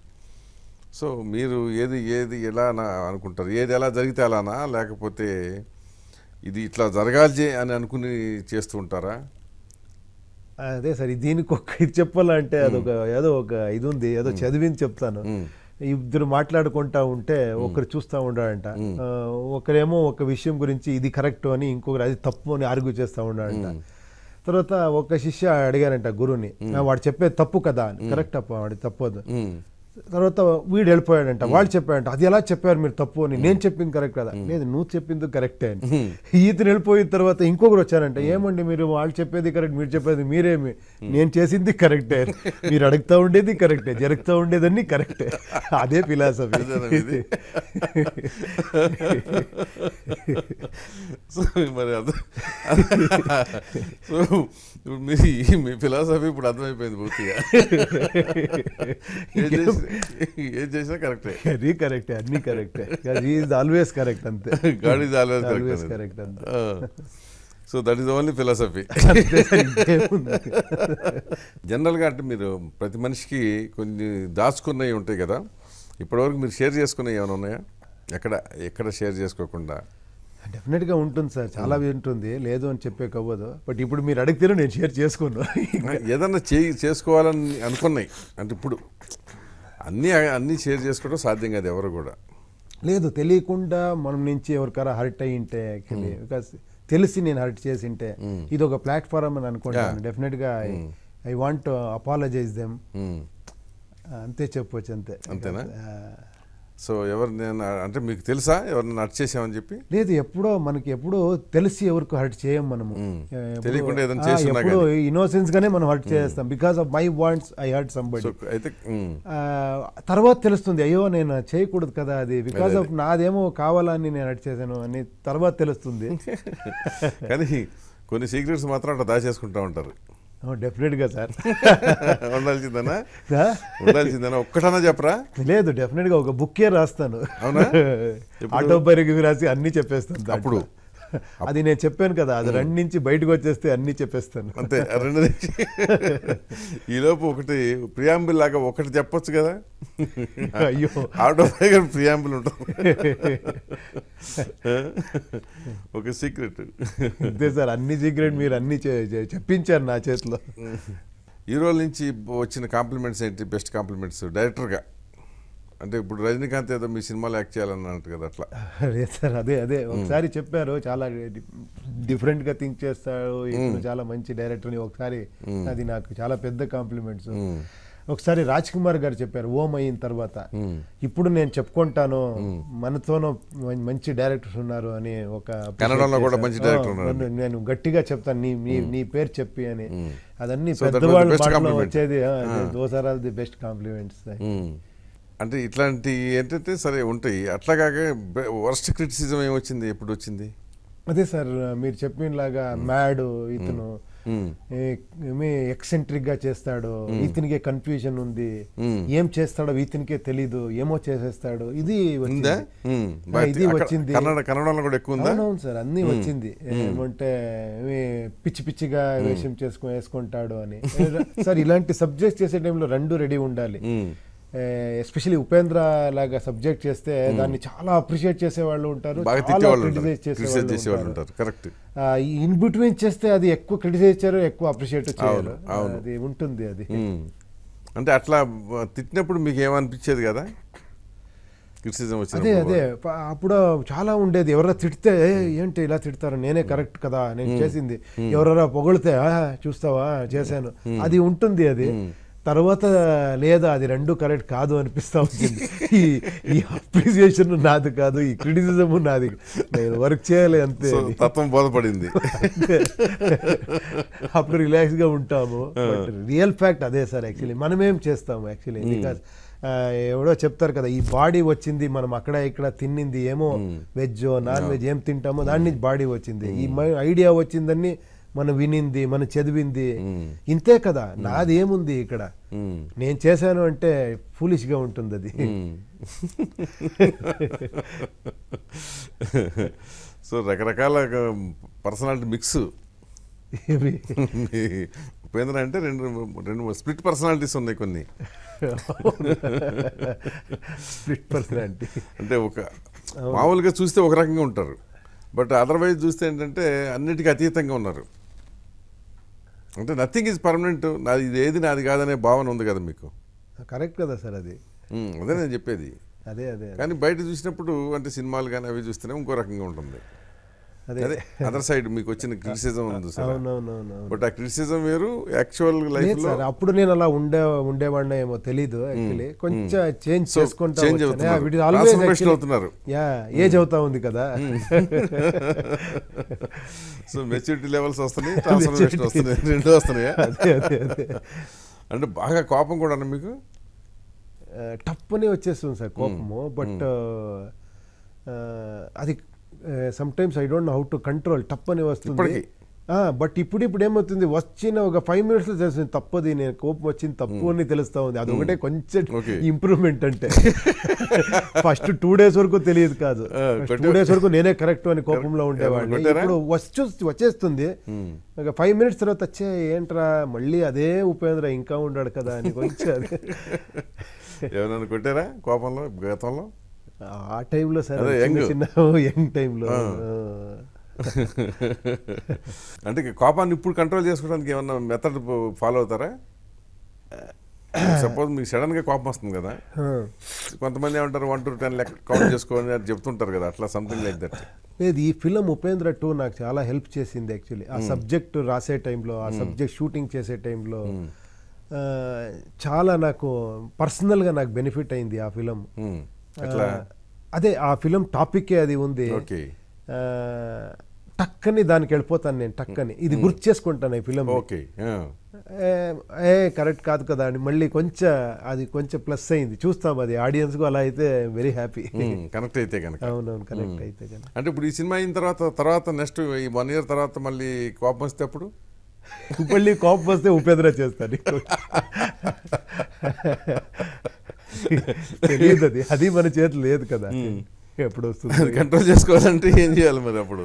సో మీరు ఏది ఏది ఎలా అనుకుంటారు ఏది ఎలా జరిగితే అలానా లేకపోతే ఇది ఇట్లా జరగాలి అని అనుకుని చేస్తూ ఉంటారా అదే సార్ దీనికి ఒక ఇది చెప్పాలంటే అదొక ఏదో ఒక ఇది ఉంది ఏదో చదివింది చెప్తాను ఇద్దరు మాట్లాడుకుంటా ఉంటే ఒకరు చూస్తూ ఉండాడంట ఒకరేమో ఒక విషయం గురించి ఇది కరెక్ట్ అని ఇంకొకరు అది తప్పు అని ఆర్గ్యూ చేస్తూ ఉండాడంట తర్వాత ఒక శిష్య అడిగారంట గురువుని వాడు చెప్పే తప్పు కదా అని కరెక్ట్ అప్ప వాడి తప్పదు తర్వాత వీడు వెళ్ళిపోయాడంట వాళ్ళు చెప్పాడంట అది ఎలా చెప్పారు మీరు తప్పు అని నేను చెప్పింది కరెక్ట్ కదా లేదు నువ్వు చెప్పింది కరెక్టే అని ఈతను వెళ్ళిపోయిన తర్వాత ఇంకొకరు వచ్చారంట ఏమండి మీరు వాళ్ళు చెప్పేది కరెక్ట్ మీరు చెప్పేది మీరేమి నేను చేసింది కరెక్టే మీరు అడుగుతూ ఉండేది కరెక్టే జరుగుతూ ఉండేదని కరెక్టే అదే ఫిలాసఫీ మరి మీ ఫిలాసఫీ ఇప్పుడు అర్థమైపోయింది పూర్తిగా ఏం చేసినా కరెక్టే రీ కరెక్ట్ అన్నీ కరెక్టే ఆల్వేస్ కరెక్ట్ అంతే గాడ్ ఈజ్ ఆల్వేస్ కరెక్ట్ అంతే so that is only philosophy జనరల్గా అంటే మీరు ప్రతి మనిషికి కొన్ని దాచుకున్నవి ఉంటాయి కదా ఇప్పటివరకు మీరు షేర్ చేసుకున్నవి ఏమైనా ఉన్నాయా ఎక్కడ ఎక్కడ షేర్ చేసుకోకుండా డెఫినెట్గా ఉంటుంది సార్ చాలా ఉంటుంది లేదు అని చెప్పే అవ్వదు బట్ ఇప్పుడు మీరు అడిగితేనే నేను షేర్ చేసుకున్నాను ఏదన్నా చేసుకోవాలని అనుకున్నాయి అంటే ఇప్పుడు అన్నీ అన్ని షేర్ చేసుకోవడం సాధ్యం కాదు ఎవరు కూడా లేదు తెలియకుండా మనం నుంచి ఎవరికారా హర్ట్ అయ్యి ఉంటే తెలిసి నేను హర్ట్ చేసి ఉంటే ఇది ఒక ప్లాట్ఫారం అని అనుకుంటాను గా ఐ వాంట్ అపాలజైజ్ దెమ్ అంతే చెప్పొచ్చు అంతే అంతేనా సో ఎవరు నేను అంటే మీకు తెలుసా ఎవరిని హర్ట్ చేసామని చెప్పి లేదు ఎప్పుడో మనకి ఎప్పుడో తెలిసి ఎవరికి హర్ట్ చేయం మనము తెలియకుండా ఎప్పుడో ఇన్నోసెన్స్ గానే మనం హర్ట్ చేస్తాం because of my wants I hurt somebody అయితే తర్వాత తెలుస్తుంది అయ్యో నేను చేయకూడదు కదా అది బికాస్ ఆఫ్ నాదేమో కావాలని నేను హర్ట్ చేశాను అని తర్వాత తెలుస్తుంది కానీ కొన్ని సీక్రెట్స్ మాత్రం అట్లా దాచేసుకుంటా ఉంటారు డెఫినెట్గా oh, సార్ ఉండాల్సిందనా ఉండాల్సిందనా ఒక్కటనా చెప్పరా లేదు డెఫినెట్గా ఒక బుక్కే రాస్తాను అవునా ఆటోబయోగ్రఫీ రాసి అన్నీ చెప్పేస్తాను అప్పుడు అది నేను చెప్పాను కదా అది రెండు నుంచి బయటకు వచ్చేస్తే అన్ని చెప్పేస్తాను అంతే రెండు నుంచి ఈలోపు ఒకటి ప్రియాంబుల్ లాగా ఒకటి చెప్పొచ్చు కదా అయ్యో దగ్గర ప్రియాంబుల్ ఉంటుంది ఒక సీక్రెట్ అంతే సార్ అన్ని సీక్రెట్ మీరు అన్ని చెప్పించారు నా చేతిలో ఈ రోజు నుంచి వచ్చిన కాంప్లిమెంట్స్ ఏంటి బెస్ట్ కాంప్లిమెంట్స్ డైరెక్టర్గా అంటే ఇప్పుడు రజనీకాంత్ ఏదో మీ సినిమాలు యాక్ట్ చేయాలన్నట్టు కదా అట్లా అదే సార్ అదే అదే ఒకసారి చెప్పారు చాలా డిఫరెంట్గా థింక్ చేస్తాడు చాలా మంచి డైరెక్టర్ని ఒకసారి అది నాకు చాలా పెద్ద కాంప్లిమెంట్స్ ఒకసారి రాజ్ కుమార్ గారు చెప్పారు ఓం అయిన తర్వాత ఇప్పుడు నేను చెప్పుకుంటాను మనతోనూ మంచి డైరెక్టర్స్ ఉన్నారు అని ఒక కూడా మంచి డైరెక్టర్ నేను గట్టిగా చెప్తాను నీ నీ నీ పేరు చెప్పి అని అదన్నీ పెద్దవాళ్ళు వచ్చేది దోసారాలు ది బెస్ట్ కాంప్లిమెంట్స్ అంటే ఇట్లాంటి ఏంటంటే సరే ఉంటాయి అట్లా కాక వర్స్ట్ క్రిటిసిజం ఏమొచ్చింది ఎప్పుడు వచ్చింది అదే సార్ మీరు చెప్పినలాగా మ్యాడ్ ఇతను ఎక్సెంట్రిక్ గా చేస్తాడు ఇతనికే కన్ఫ్యూజన్ ఉంది ఏం చేస్తాడో ఇతనికే తెలీదు ఏమో చేసేస్తాడు ఇది ఇది వచ్చింది అవునవును సార్ అన్ని వచ్చింది ఏమంటే పిచ్చి పిచ్చిగా వేషం చేసుకుని వేసుకుంటాడు అని సార్ ఇలాంటి సబ్జెక్ట్ చేసే టైంలో రెండు రెడీ ఉండాలి ఎస్పెషలీ ఉపేంద్ర లాగా సబ్జెక్ట్ చేస్తే hmm. దాన్ని చాలా అప్రిషియేట్ చేసేవాళ్ళు ఉంటారు ఉంటారు ఇన్ బిట్వీన్ చేస్తే అది ఎక్కువ క్రిటిసైజ్ చేయరు ఎక్కువ అప్రిషియేట్ చేయరు అది ఉంటుంది అది hmm. అంటే అట్లా తిట్టినప్పుడు మీకు ఏమనిపించేది కదా అదే అదే అప్పుడు చాలా ఉండేది ఎవరైనా తిడితే hmm. ఏంటి ఇలా తిడతారు నేనే కరెక్ట్ కదా నేను చేసింది ఎవరైనా పొగిడితే చూస్తావా చేశాను అది ఉంటుంది అది తర్వాత లేదా అది రెండు కరెక్ట్ కాదు అనిపిస్తూ ఉంటుంది ఈ ఈ అప్రిసియేషన్ నాది కాదు ఈ క్రిటిసిజం నాది నేను వర్క్ చేయాలి అంతే తత్వం బోధపడింది అప్పుడు రిలాక్స్గా ఉంటాము రియల్ ఫ్యాక్ట్ అదే సార్ యాక్చువల్లీ మనమేం చేస్తాము యాక్చువల్లీ బికాస్ ఎవడో చెప్తారు కదా ఈ బాడీ వచ్చింది మనం అక్కడ ఇక్కడ తిన్నింది ఏమో వెజ్ నాన్ వెజ్ ఏం తింటామో దాని నుంచి బాడీ వచ్చింది ఈ ఐడియా వచ్చిందని మనం వినింది మనం చదివింది ఇంతే కదా నాది ఏముంది ఇక్కడ నేను చేశాను అంటే ఫూలిష్గా ఉంటుంది అది సో రకరకాల పర్సనాలిటీ మిక్స్ ఉపేంద్ర అంటే రెండు రెండు స్ప్లిట్ పర్సనాలిటీస్ ఉన్నాయి కొన్ని స్ప్లిట్ పర్సనాలిటీ అంటే ఒక మామూలుగా చూస్తే ఒక రకంగా ఉంటారు బట్ అదర్వైజ్ చూస్తే ఏంటంటే అన్నిటికీ అతీతంగా ఉన్నారు అంటే నథింగ్ ఈజ్ పర్మనెంట్ నాది ఇది ఏది నాది కాదనే భావన ఉంది కదా మీకు కరెక్ట్ కదా సార్ అది అదే నేను చెప్పేది అదే అదే కానీ బయట చూసినప్పుడు అంటే సినిమాలు కానీ అవి చూస్తేనే ఇంకో రకంగా ఉంటుంది అదే అదర్ సైడ్ మీకు వచ్చిన క్రిటిసిజం ఉంది సార్ బట్ ఆ క్రిటిసిజం వేరు యాక్చువల్ లైఫ్ లో అప్పుడు నేను అలా ఉండే ఉండేవాడిన ఏమో తెలీదు యాక్చువల్లీ hmm. hmm. కొంచెం చేంజ్ చేసుకుంటా చేంజ్ అవుతున్నారు యా ఏజ్ hmm. అవుతా ఉంది కదా సో మెచ్యూరిటీ లెవెల్స్ వస్తున్నాయి ట్రాన్స్ఫర్మేషన్ వస్తున్నాయి రెండు వస్తున్నాయా అంటే బాగా కోపం కూడా మీకు టప్పునే వచ్చేస్తుంది సార్ కోపము బట్ అది sometimes I don't know how to control తప్పని వస్తుంది బట్ ఇప్పుడు ఇప్పుడు ఏమవుతుంది వచ్చిన ఒక ఫైవ్ మినిట్స్లో తెలుస్తుంది తప్పది నేను కోపం వచ్చింది తప్పు అని తెలుస్తా ఉంది అది ఒకటే కొంచెం ఇంప్రూవ్మెంట్ అంటే ఫస్ట్ టూ డేస్ వరకు తెలియదు కాదు టూ డేస్ వరకు నేనే కరెక్ట్ అని కోపంలో ఉండేవాడిని ఇప్పుడు వచ్చు వచ్చేస్తుంది ఒక ఫైవ్ మినిట్స్ తర్వాత వచ్చే ఏంట్రా మళ్ళీ అదే ఉపేంద్ర ఇంకా ఉన్నాడు కదా అని కొంచెం ఏమైనా కొట్టారా కోపంలో గతంలో ఆ టైంలో సరే చిన్న యంగ్ టైంలో అంటే కోపాన్ని ఇప్పుడు కంట్రోల్ చేసుకోవడానికి ఏమన్నా మెథడ్ ఫాలో అవుతారా సపోజ్ మీకు సడన్గా కోపం వస్తుంది కదా కొంతమంది ఏమంటారు వన్ టు టెన్ లెక్క కౌంట్ చేసుకోండి అని చెప్తుంటారు కదా అట్లా సంథింగ్ లైక్ దట్ లేదు ఈ ఫిలం ఉపేంద్ర టూ నాకు చాలా హెల్ప్ చేసింది యాక్చువల్లీ ఆ సబ్జెక్ట్ hmm. రాసే టైంలో ఆ సబ్జెక్ట్ hmm. షూటింగ్ చేసే టైంలో hmm. చాలా నాకు పర్సనల్గా నాకు బెనిఫిట్ అయింది ఆ ఫిలం అదే ఆ ఫిలిం టాపికే అది ఉంది టక్కని దానికి వెళ్ళిపోతాను నేను టక్కని ఇది గుర్తు చేసుకుంటాను ఈ ఫిలిం ఏ కరెక్ట్ కాదు కదా అని మళ్ళీ కొంచెం అది కొంచెం ప్లస్ అయింది చూస్తాం అది ఆడియన్స్ కు అలా అయితే వెరీ హ్యాపీ కనెక్ట్ అయితే కనుక అవునవును కనెక్ట్ అయితే కనుక అంటే ఇప్పుడు ఈ సినిమా అయిన తర్వాత తర్వాత నెక్స్ట్ ఈ వన్ ఇయర్ తర్వాత మళ్ళీ కోపం వస్తే అప్పుడు మళ్ళీ కోపం వస్తే ఉపేంద్ర చేస్తాను తెలియదు అది అది మన చేతి లేదు కదా ఎప్పుడు వస్తుంది కంట్రోల్ చేసుకోవాలంటే ఏం చేయాలి మరి అప్పుడు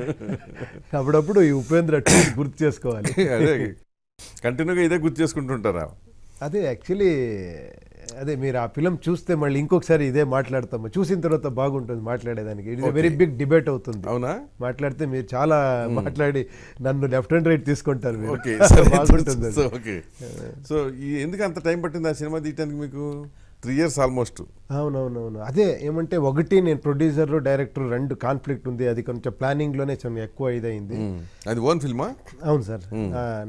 అప్పుడప్పుడు ఈ ఉపేంద్ర గుర్తు చేసుకోవాలి అదే కంటిన్యూగా ఇదే గుర్తు చేసుకుంటుంటారా అదే యాక్చువల్లీ అదే మీరు ఆ ఫిలం చూస్తే మళ్ళీ ఇంకొకసారి ఇదే మాట్లాడతాము చూసిన తర్వాత బాగుంటుంది మాట్లాడేదానికి it is very big debate అవుతుంది అవునా మాట్లాడితే మీరు చాలా hmm. మాట్లాడి నన్ను లెఫ్ట్ అండ్ రైట్ తీసుకుంటారు బాగుంటుంది సో ఎందుకు అంత టైం పట్టింది ఆ సినిమా తీయటానికి మీకు త్రీ ఇయర్స్ ఆల్మోస్ట్ అవునవునవును అదే ఏమంటే ఒకటి నేను ప్రొడ్యూసర్ డైరెక్టర్ రెండు కాన్ఫ్లిక్ట్ ఉంది అది కొంచెం ప్లానింగ్ లోనే చాలా ఎక్కువ ఇదైంది అది ఓన్ ఫిల్మా అవును సార్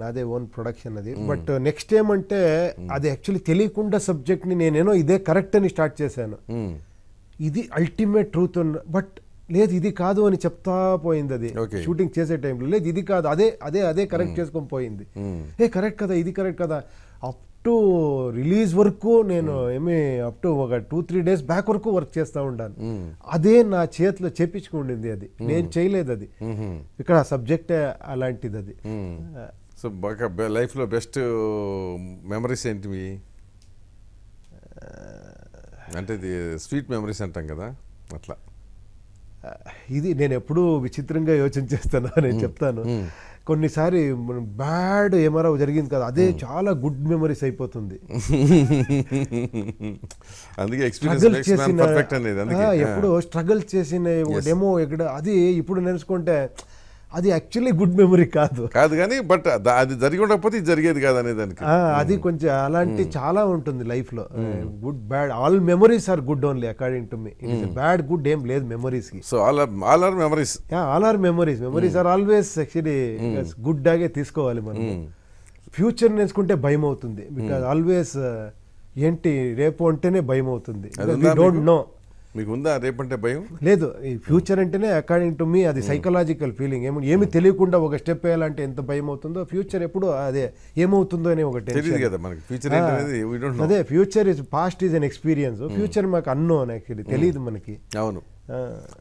నాదే ఓన్ ప్రొడక్షన్ అది బట్ నెక్స్ట్ ఏమంటే అది యాక్చువల్లీ తెలియకుండా సబ్జెక్ట్ ని నేనేనో ఇదే కరెక్ట్ అని స్టార్ట్ చేశాను ఇది అల్టిమేట్ ట్రూత్ బట్ లేదు ఇది కాదు అని చెప్తా పోయింది అది షూటింగ్ చేసే టైంలో లేదు ఇది కాదు అదే అదే అదే కరెక్ట్ చేసుకొని పోయింది ఏ కరెక్ట్ కదా ఇది కరెక్ట్ కదా టు రిలీజ్ వర్క్ నేను hmm. ఏమి అప్ టు ఒక టూ త్రీ డేస్ బ్యాక్ వరకు వర్క్ చేస్తూ ఉంటాను hmm. అదే నా చేతిలో చేపించుకుండింది అది hmm. నేను చేయలేదు అది ఇక్కడ సబ్జెక్ట్ అలాంటిది అది సో బాగా లైఫ్లో బెస్ట్ మెమరీస్ ఏంటివి అంటే ఇది స్వీట్ మెమరీస్ అంటాం కదా అట్లా ఇది నేను ఎప్పుడూ విచిత్రంగా యోచన చేస్తాను నేను చెప్తాను కొన్నిసారి మనం బ్యాడ్ ఏమరా జరిగింది కదా అదే hmm. చాలా గుడ్ మెమరీస్ అయిపోతుంది స్ట్రగుల్ చేసిన ఎప్పుడు స్ట్రగుల్ చేసిన డెమో ఎక్కడ అది ఇప్పుడు నేర్చుకుంటే అది యాక్చువల్లీ గుడ్ మెమరీ కాదు కాదు కానీ బట్ అది జరిగి ఉండకపోతే ఇది జరిగేది కాదు అనే దానికి అది కొంచెం అలాంటి hmm. చాలా ఉంటుంది లైఫ్లో good bad all memories are good only according to me bad good ఏం లేదు మెమరీస్కి so all all are memories all are memories memories are always actually good ఆగే తీసుకోవాలి మనం ఫ్యూచర్ hmm. నేర్చుకుంటే భయం అవుతుంది బికాజ్ ఆల్వేస్ hmm. uh, ఏంటి రేపు అంటేనే భయం అవుతుంది డోంట్ నో మీకు ఉందా రేపంటే భయం లేదు ఈ ఫ్యూచర్ అంటేనే అకార్డింగ్ టు మీ అది సైకలాజికల్ ఫీలింగ్ ఏమో ఏమి తెలియకుండా ఒక స్టెప్ వేయాలంటే ఎంత భయం అవుతుందో ఫ్యూచర్ ఎప్పుడు అదే ఏమవుతుందో అని ఒకటి తెలియదు కదా మనకి ఫ్యూచర్ అదే future is past is an experience future మాకు అన్నోన్ యాక్చువల్లీ తెలియదు మనకి అవును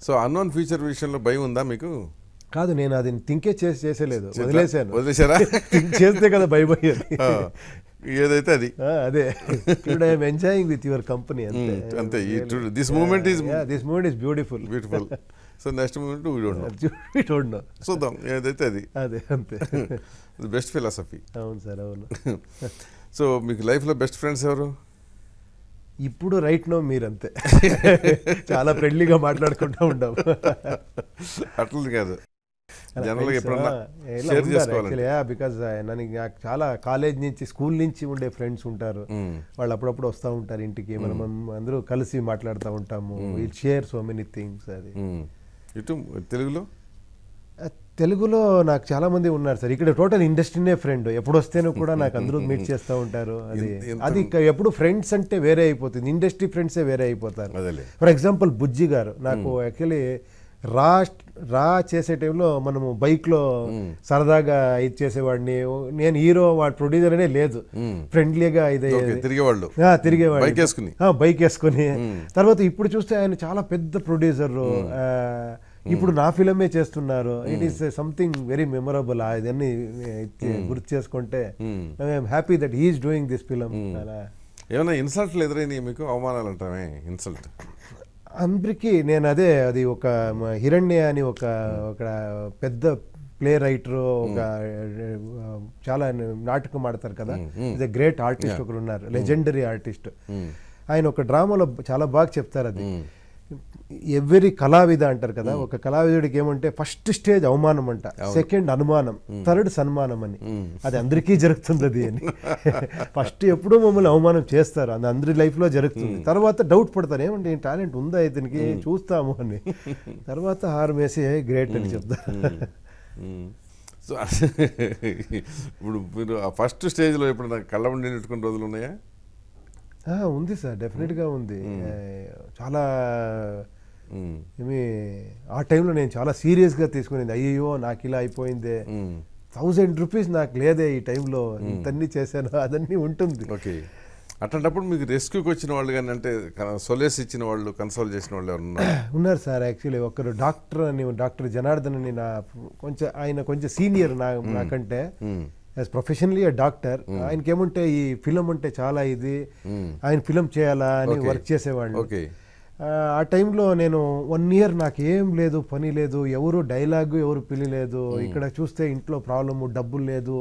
సో అన్నోన్ ఫ్యూచర్ విషయంలో భయం ఉందా మీకు కాదు నేను అది థింకే చేసి చేసేలేదు వదిలేశాను వదిలేశారా చేస్తే కదా భయపోయేది ఏదైతే అది అదే I'm enjoying with your company అంతే అంతే this moment is this moment is beautiful beautiful so next moment we don't know we don't know చూద్దాం ఏదైతే అది అదే అంతే బెస్ట్ ఫిలాసఫీ అవును సార్ అవును సో మీకు లైఫ్లో బెస్ట్ ఫ్రెండ్స్ ఎవరు ఇప్పుడు రైట్ నో మీరంతే చాలా ఫ్రెండ్లీగా మాట్లాడుకుంటూ ఉంటాం అట్లా కాదు బికాజ్ నాకు చాలా కాలేజ్ నుంచి స్కూల్ నుంచి ఉండే ఫ్రెండ్స్ ఉంటారు వాళ్ళు అప్పుడప్పుడు వస్తూ ఉంటారు ఇంటికి మనం అందరూ కలిసి మాట్లాడుతూ ఉంటాము will share so many things అది ఇటు తెలుగులో తెలుగులో నాకు చాలా మంది ఉన్నారు సార్ ఇక్కడ టోటల్ ఇండస్ట్రీనే ఫ్రెండ్ ఎప్పుడు వస్తేనో కూడా నాకు అందరూ మీట్ చేస్తూ ఉంటారు అది అది ఎప్పుడు ఫ్రెండ్స్ అంటే వేరే అయిపోతుంది ఇండస్ట్రీ ఫ్రెండ్సే వేరే అయిపోతారు ఫర్ ఎగ్జాంపుల్ బుజ్జి గారు నాకు యాక్చువల్లీ రా రా చేసే టైంలో మనము బైక్లో సరదాగా ఇది చేసేవాడిని నేను హీరో వాడు ప్రొడ్యూసర్ అనే లేదు ఫ్రెండ్లీగా ఇది తిరిగేవాళ్ళు తిరిగేవాడు బైక్ వేసుకుని బైక్ తర్వాత ఇప్పుడు చూస్తే ఆయన చాలా పెద్ద ప్రొడ్యూసర్ ఇప్పుడు నా ఫిలమే చేస్తున్నారు it is something very memorable ఇదన్నీ గుర్తు చేసుకుంటే I'm happy that he is doing this film ఏమైనా ఇన్సల్ట్లు ఎదురైనాయి మీకు అవమానాలు అంటామే ఇన్సల్ట్ అందరికీ నేను అదే అది ఒక హిరణ్య అని ఒక ఒక పెద్ద ప్లే రైటర్ ఒక చాలా నాటకం ఆడతారు కదా ఇస్ ఎ గ్రేట్ ఆర్టిస్ట్ ఒకరు ఉన్నారు లెజెండరీ ఆర్టిస్ట్ ఆయన ఒక డ్రామాలో చాలా బాగా చెప్తారు అది ఎవరి కళావిధ అంటారు కదా ఒక కళావిధుడికి ఏమంటే ఫస్ట్ స్టేజ్ అవమానం అంట సెకండ్ అనుమానం థర్డ్ సన్మానం అని అది అందరికీ జరుగుతుంది అని ఫస్ట్ ఎప్పుడూ మమ్మల్ని అవమానం చేస్తారు అది అందరి లైఫ్లో జరుగుతుంది తర్వాత డౌట్ పడతారు ఏమంటే ఈ టాలెంట్ ఉందా ఇతనికి చూస్తాము అని తర్వాత హారం వేసి గ్రేట్ అని చెప్తారు సో ఇప్పుడు మీరు ఆ ఫస్ట్ స్టేజ్లో ఇప్పుడు నాకు కళ్ళ ఉండి నెట్టుకున్న రోజులు ఉన్నాయా ఉంది సార్ డెఫినెట్గా ఉంది చాలా ఏమి ఆ టైంలో నేను చాలా సీరియస్గా తీసుకునేది అయ్యో నాకు ఇలా అయిపోయిందే థౌజండ్ రూపీస్ నాకు లేదే ఈ టైంలో ఇంతన్నీ చేశాను అదన్నీ ఉంటుంది ఓకే అట్లాంటప్పుడు మీకు రెస్క్యూకి వచ్చిన వాళ్ళు కానీ అంటే సొల్యూస్ ఇచ్చిన వాళ్ళు కన్సల్ట్ చేసిన వాళ్ళు ఉన్నారు ఉన్నారు సార్ యాక్చువల్లీ ఒకరు డాక్టర్ అని డాక్టర్ జనార్దన్ అని నా కొంచెం ఆయన కొంచెం సీనియర్ నా నాకంటే యాజ్ ప్రొఫెషనలీ డాక్టర్ ఆయనకేముంటే ఈ ఫిలం అంటే చాలా ఇది ఆయన ఫిలం చేయాలా అని వర్క్ చేసేవాళ్ళు ఓకే ఆ టైంలో నేను వన్ ఇయర్ నాకు ఏం లేదు పని లేదు ఎవరు డైలాగ్ ఎవరు పిలిలేదు ఇక్కడ చూస్తే ఇంట్లో ప్రాబ్లమ్ డబ్బులు లేదు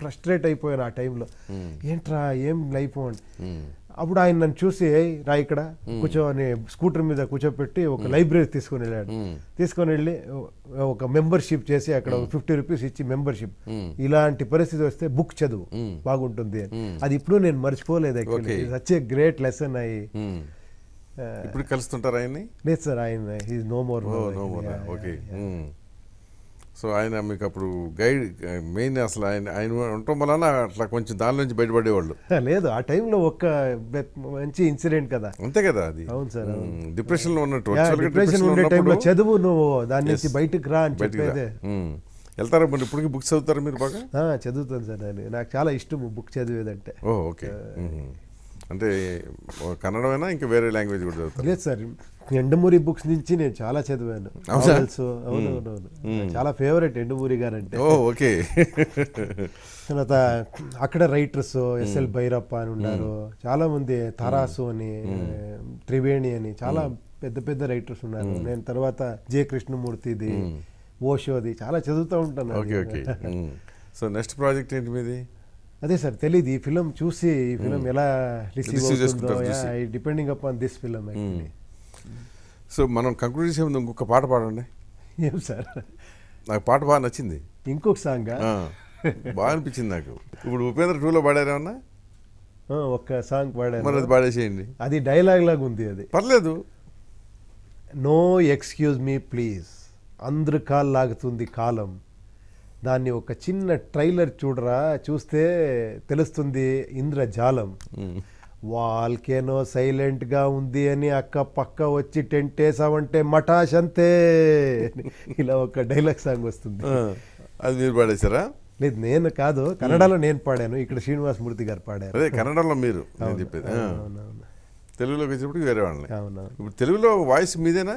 ఫ్రస్ట్రేట్ అయిపోయాను ఆ టైంలో ఏంట్రా ఏం లైఫ్ అని అప్పుడు ఆయన నన్ను చూసి రా ఇక్కడ కూర్చోని స్కూటర్ మీద కూర్చోపెట్టి ఒక లైబ్రరీ తీసుకొని వెళ్ళాడు తీసుకొని వెళ్ళి ఒక మెంబర్షిప్ చేసి అక్కడ ఫిఫ్టీ రూపీస్ ఇచ్చి మెంబర్షిప్ ఇలాంటి పరిస్థితి వస్తే బుక్ చదువు బాగుంటుంది అది ఇప్పుడు నేను మర్చిపోలేదు actually such a great lesson అయ్యి ఇప్పుడు కలుస్తుంటారు ఆయన్ని లేదు సార్ ఆయన he's no more no more okay so ఆయన మీకు అప్పుడు గైడ్ మెయిన్ అసలు ఆయన ఆయన ఉండటం వలన అట్లా కొంచెం దాని నుంచి బయటపడేవాళ్ళు లేదు ఆ టైంలో ఒక్క మంచి ఇన్సిడెంట్ కదా అంతే కదా అది అవును సార్ డిప్రెషన్లో hmm. ఉన్నట్టు డిప్రెషన్ ఉండే టైంలో చదువు నువ్వు దాని నుంచి బయటకు రా అని చెప్పేది hmm. వెళ్తారా మరి ఇప్పటికి బుక్స్ చదువుతారు మీరు బాగా చదువుతాను సార్ నేను నాకు చాలా ఇష్టం బుక్ చదివేదంటే ఓకే oh, అంటే కన్నడమైనా ఇంకా వేరే లాంగ్వేజ్ కూడా చదువుతాను లేదు సార్ ఎండమూరి బుక్స్ నుంచి నేను చాలా చదివాను అవునవును చాలా ఫేవరెట్ ఎండమూరి గారు అంటే ఓకే తర్వాత అక్కడ రైటర్స్ ఎస్ఎల్ భైరప్ప అని ఉన్నారు చాలా మంది తరాసు అని త్రివేణి అని చాలా పెద్ద పెద్ద రైటర్స్ ఉన్నారు నేను తర్వాత జే కృష్ణమూర్తిది ఓషోది చాలా చదువుతూ ఉంటాను okay okay so next project ఏంటి మీది అదే సార్ తెలియదు ఈ ఫిలం చూసి ఈ ఫిలం hmm. ఎలా రిసీవ్ అవుతుందో depending up on this film so మనం కంక్లూడ్ చేసే ముందు ఇంకొక పాట పాడండి ఏం సార్ నాకు పాట బాగా నచ్చింది ఇంకొక సాంగ్ బాగా అనిపించింది నాకు ఇప్పుడు ఉపేంద్ర టూలో పాడారేమన్నా ఒక్క సాంగ్ పాడారు మరి అది పాడేసేయండి అది డైలాగ్ లాగా ఉంది అది పర్లేదు నో ఎక్స్క్యూజ్ మీ ప్లీజ్ అందరు కాల్ లాగుతుంది కాలం దాన్ని ఒక చిన్న ట్రైలర్ చూడరా చూస్తే తెలుస్తుంది ఇంద్రజాలం వాల్కేనో సైలెంట్గా ఉంది అని అక్క పక్క వచ్చి టెంట్ వేసామంటే మటాష్ అంతే ఇలా ఒక డైలాగ్ సాంగ్ వస్తుంది అది మీరు పాడేశారా లేదు నేను కాదు కన్నడలో నేను పాడాను ఇక్కడ శ్రీనివాస్ మూర్తి గారు పాడారు అదే కన్నడలో మీరు చెప్పేది తెలుగులోకి వచ్చినప్పుడు వేరే వాళ్ళని ఇప్పుడు తెలుగులో వాయిస్ మీదేనా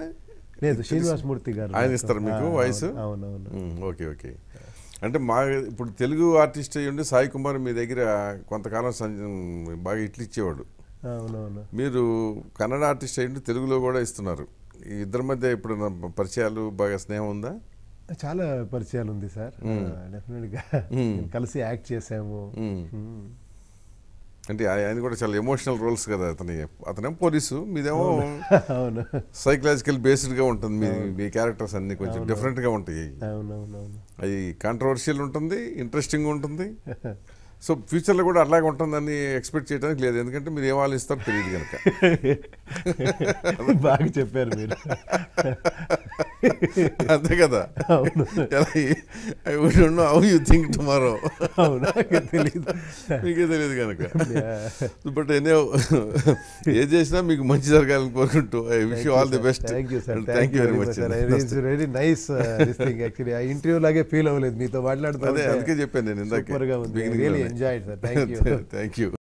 లేదు శ్రీనివాస్ మూర్తి గారు ఆయన ఇస్తారు మీకు వాయిస్ అవునవును ఓకే ఓకే అంటే మా ఇప్పుడు తెలుగు ఆర్టిస్ట్ ఉండి సాయి కుమార్ మీ దగ్గర కొంతకాలం బాగా ఇట్లు ఇచ్చేవాడు అవునవును మీరు కన్నడ ఆర్టిస్ట్ అయ్యుండి తెలుగులో కూడా ఇస్తున్నారు ఇద్దరి మధ్య ఇప్పుడు పరిచయాలు బాగా స్నేహం ఉందా చాలా పరిచయాలు ఉంది సార్ డెఫినెట్గా కలిసి యాక్ట్ చేసాము అంటే ఆయన కూడా చాలా ఎమోషనల్ రోల్స్ కదా అతని అతనేం పోలీసు మీదేమో అవును సైకలాజికల్ బేస్డ్గా ఉంటుంది మీ మీ క్యారెక్టర్స్ అన్ని కొంచెం డిఫరెంట్గా ఉంటాయి అవి కాంట్రవర్షియల్ ఉంటుంది ఇంట్రెస్టింగ్ ఉంటుంది సో ఫ్యూచర్లో కూడా అలాగే ఉంటుందని ఎక్స్పెక్ట్ చేయడానికి లేదు ఎందుకంటే మీరు ఏం ఇస్తారో తెలియదు కనుక బాగా చెప్పారు మీరు అంతే కదా అవును would how you think tomorrow తెలియదు మీకే తెలియదు కనుక బట్ ఎన్ ఏం చేసినా మీకు మంచి జరగాలని కోరుకుంటూ I wish all the best thank you very much very nice interview లాగే ఫీల్ అవ్వలేదు మీతో మాట్లాడుతుంది అదే అందుకే చెప్పాను నేను ఇందాక enjoyed, Thank you. Thank you.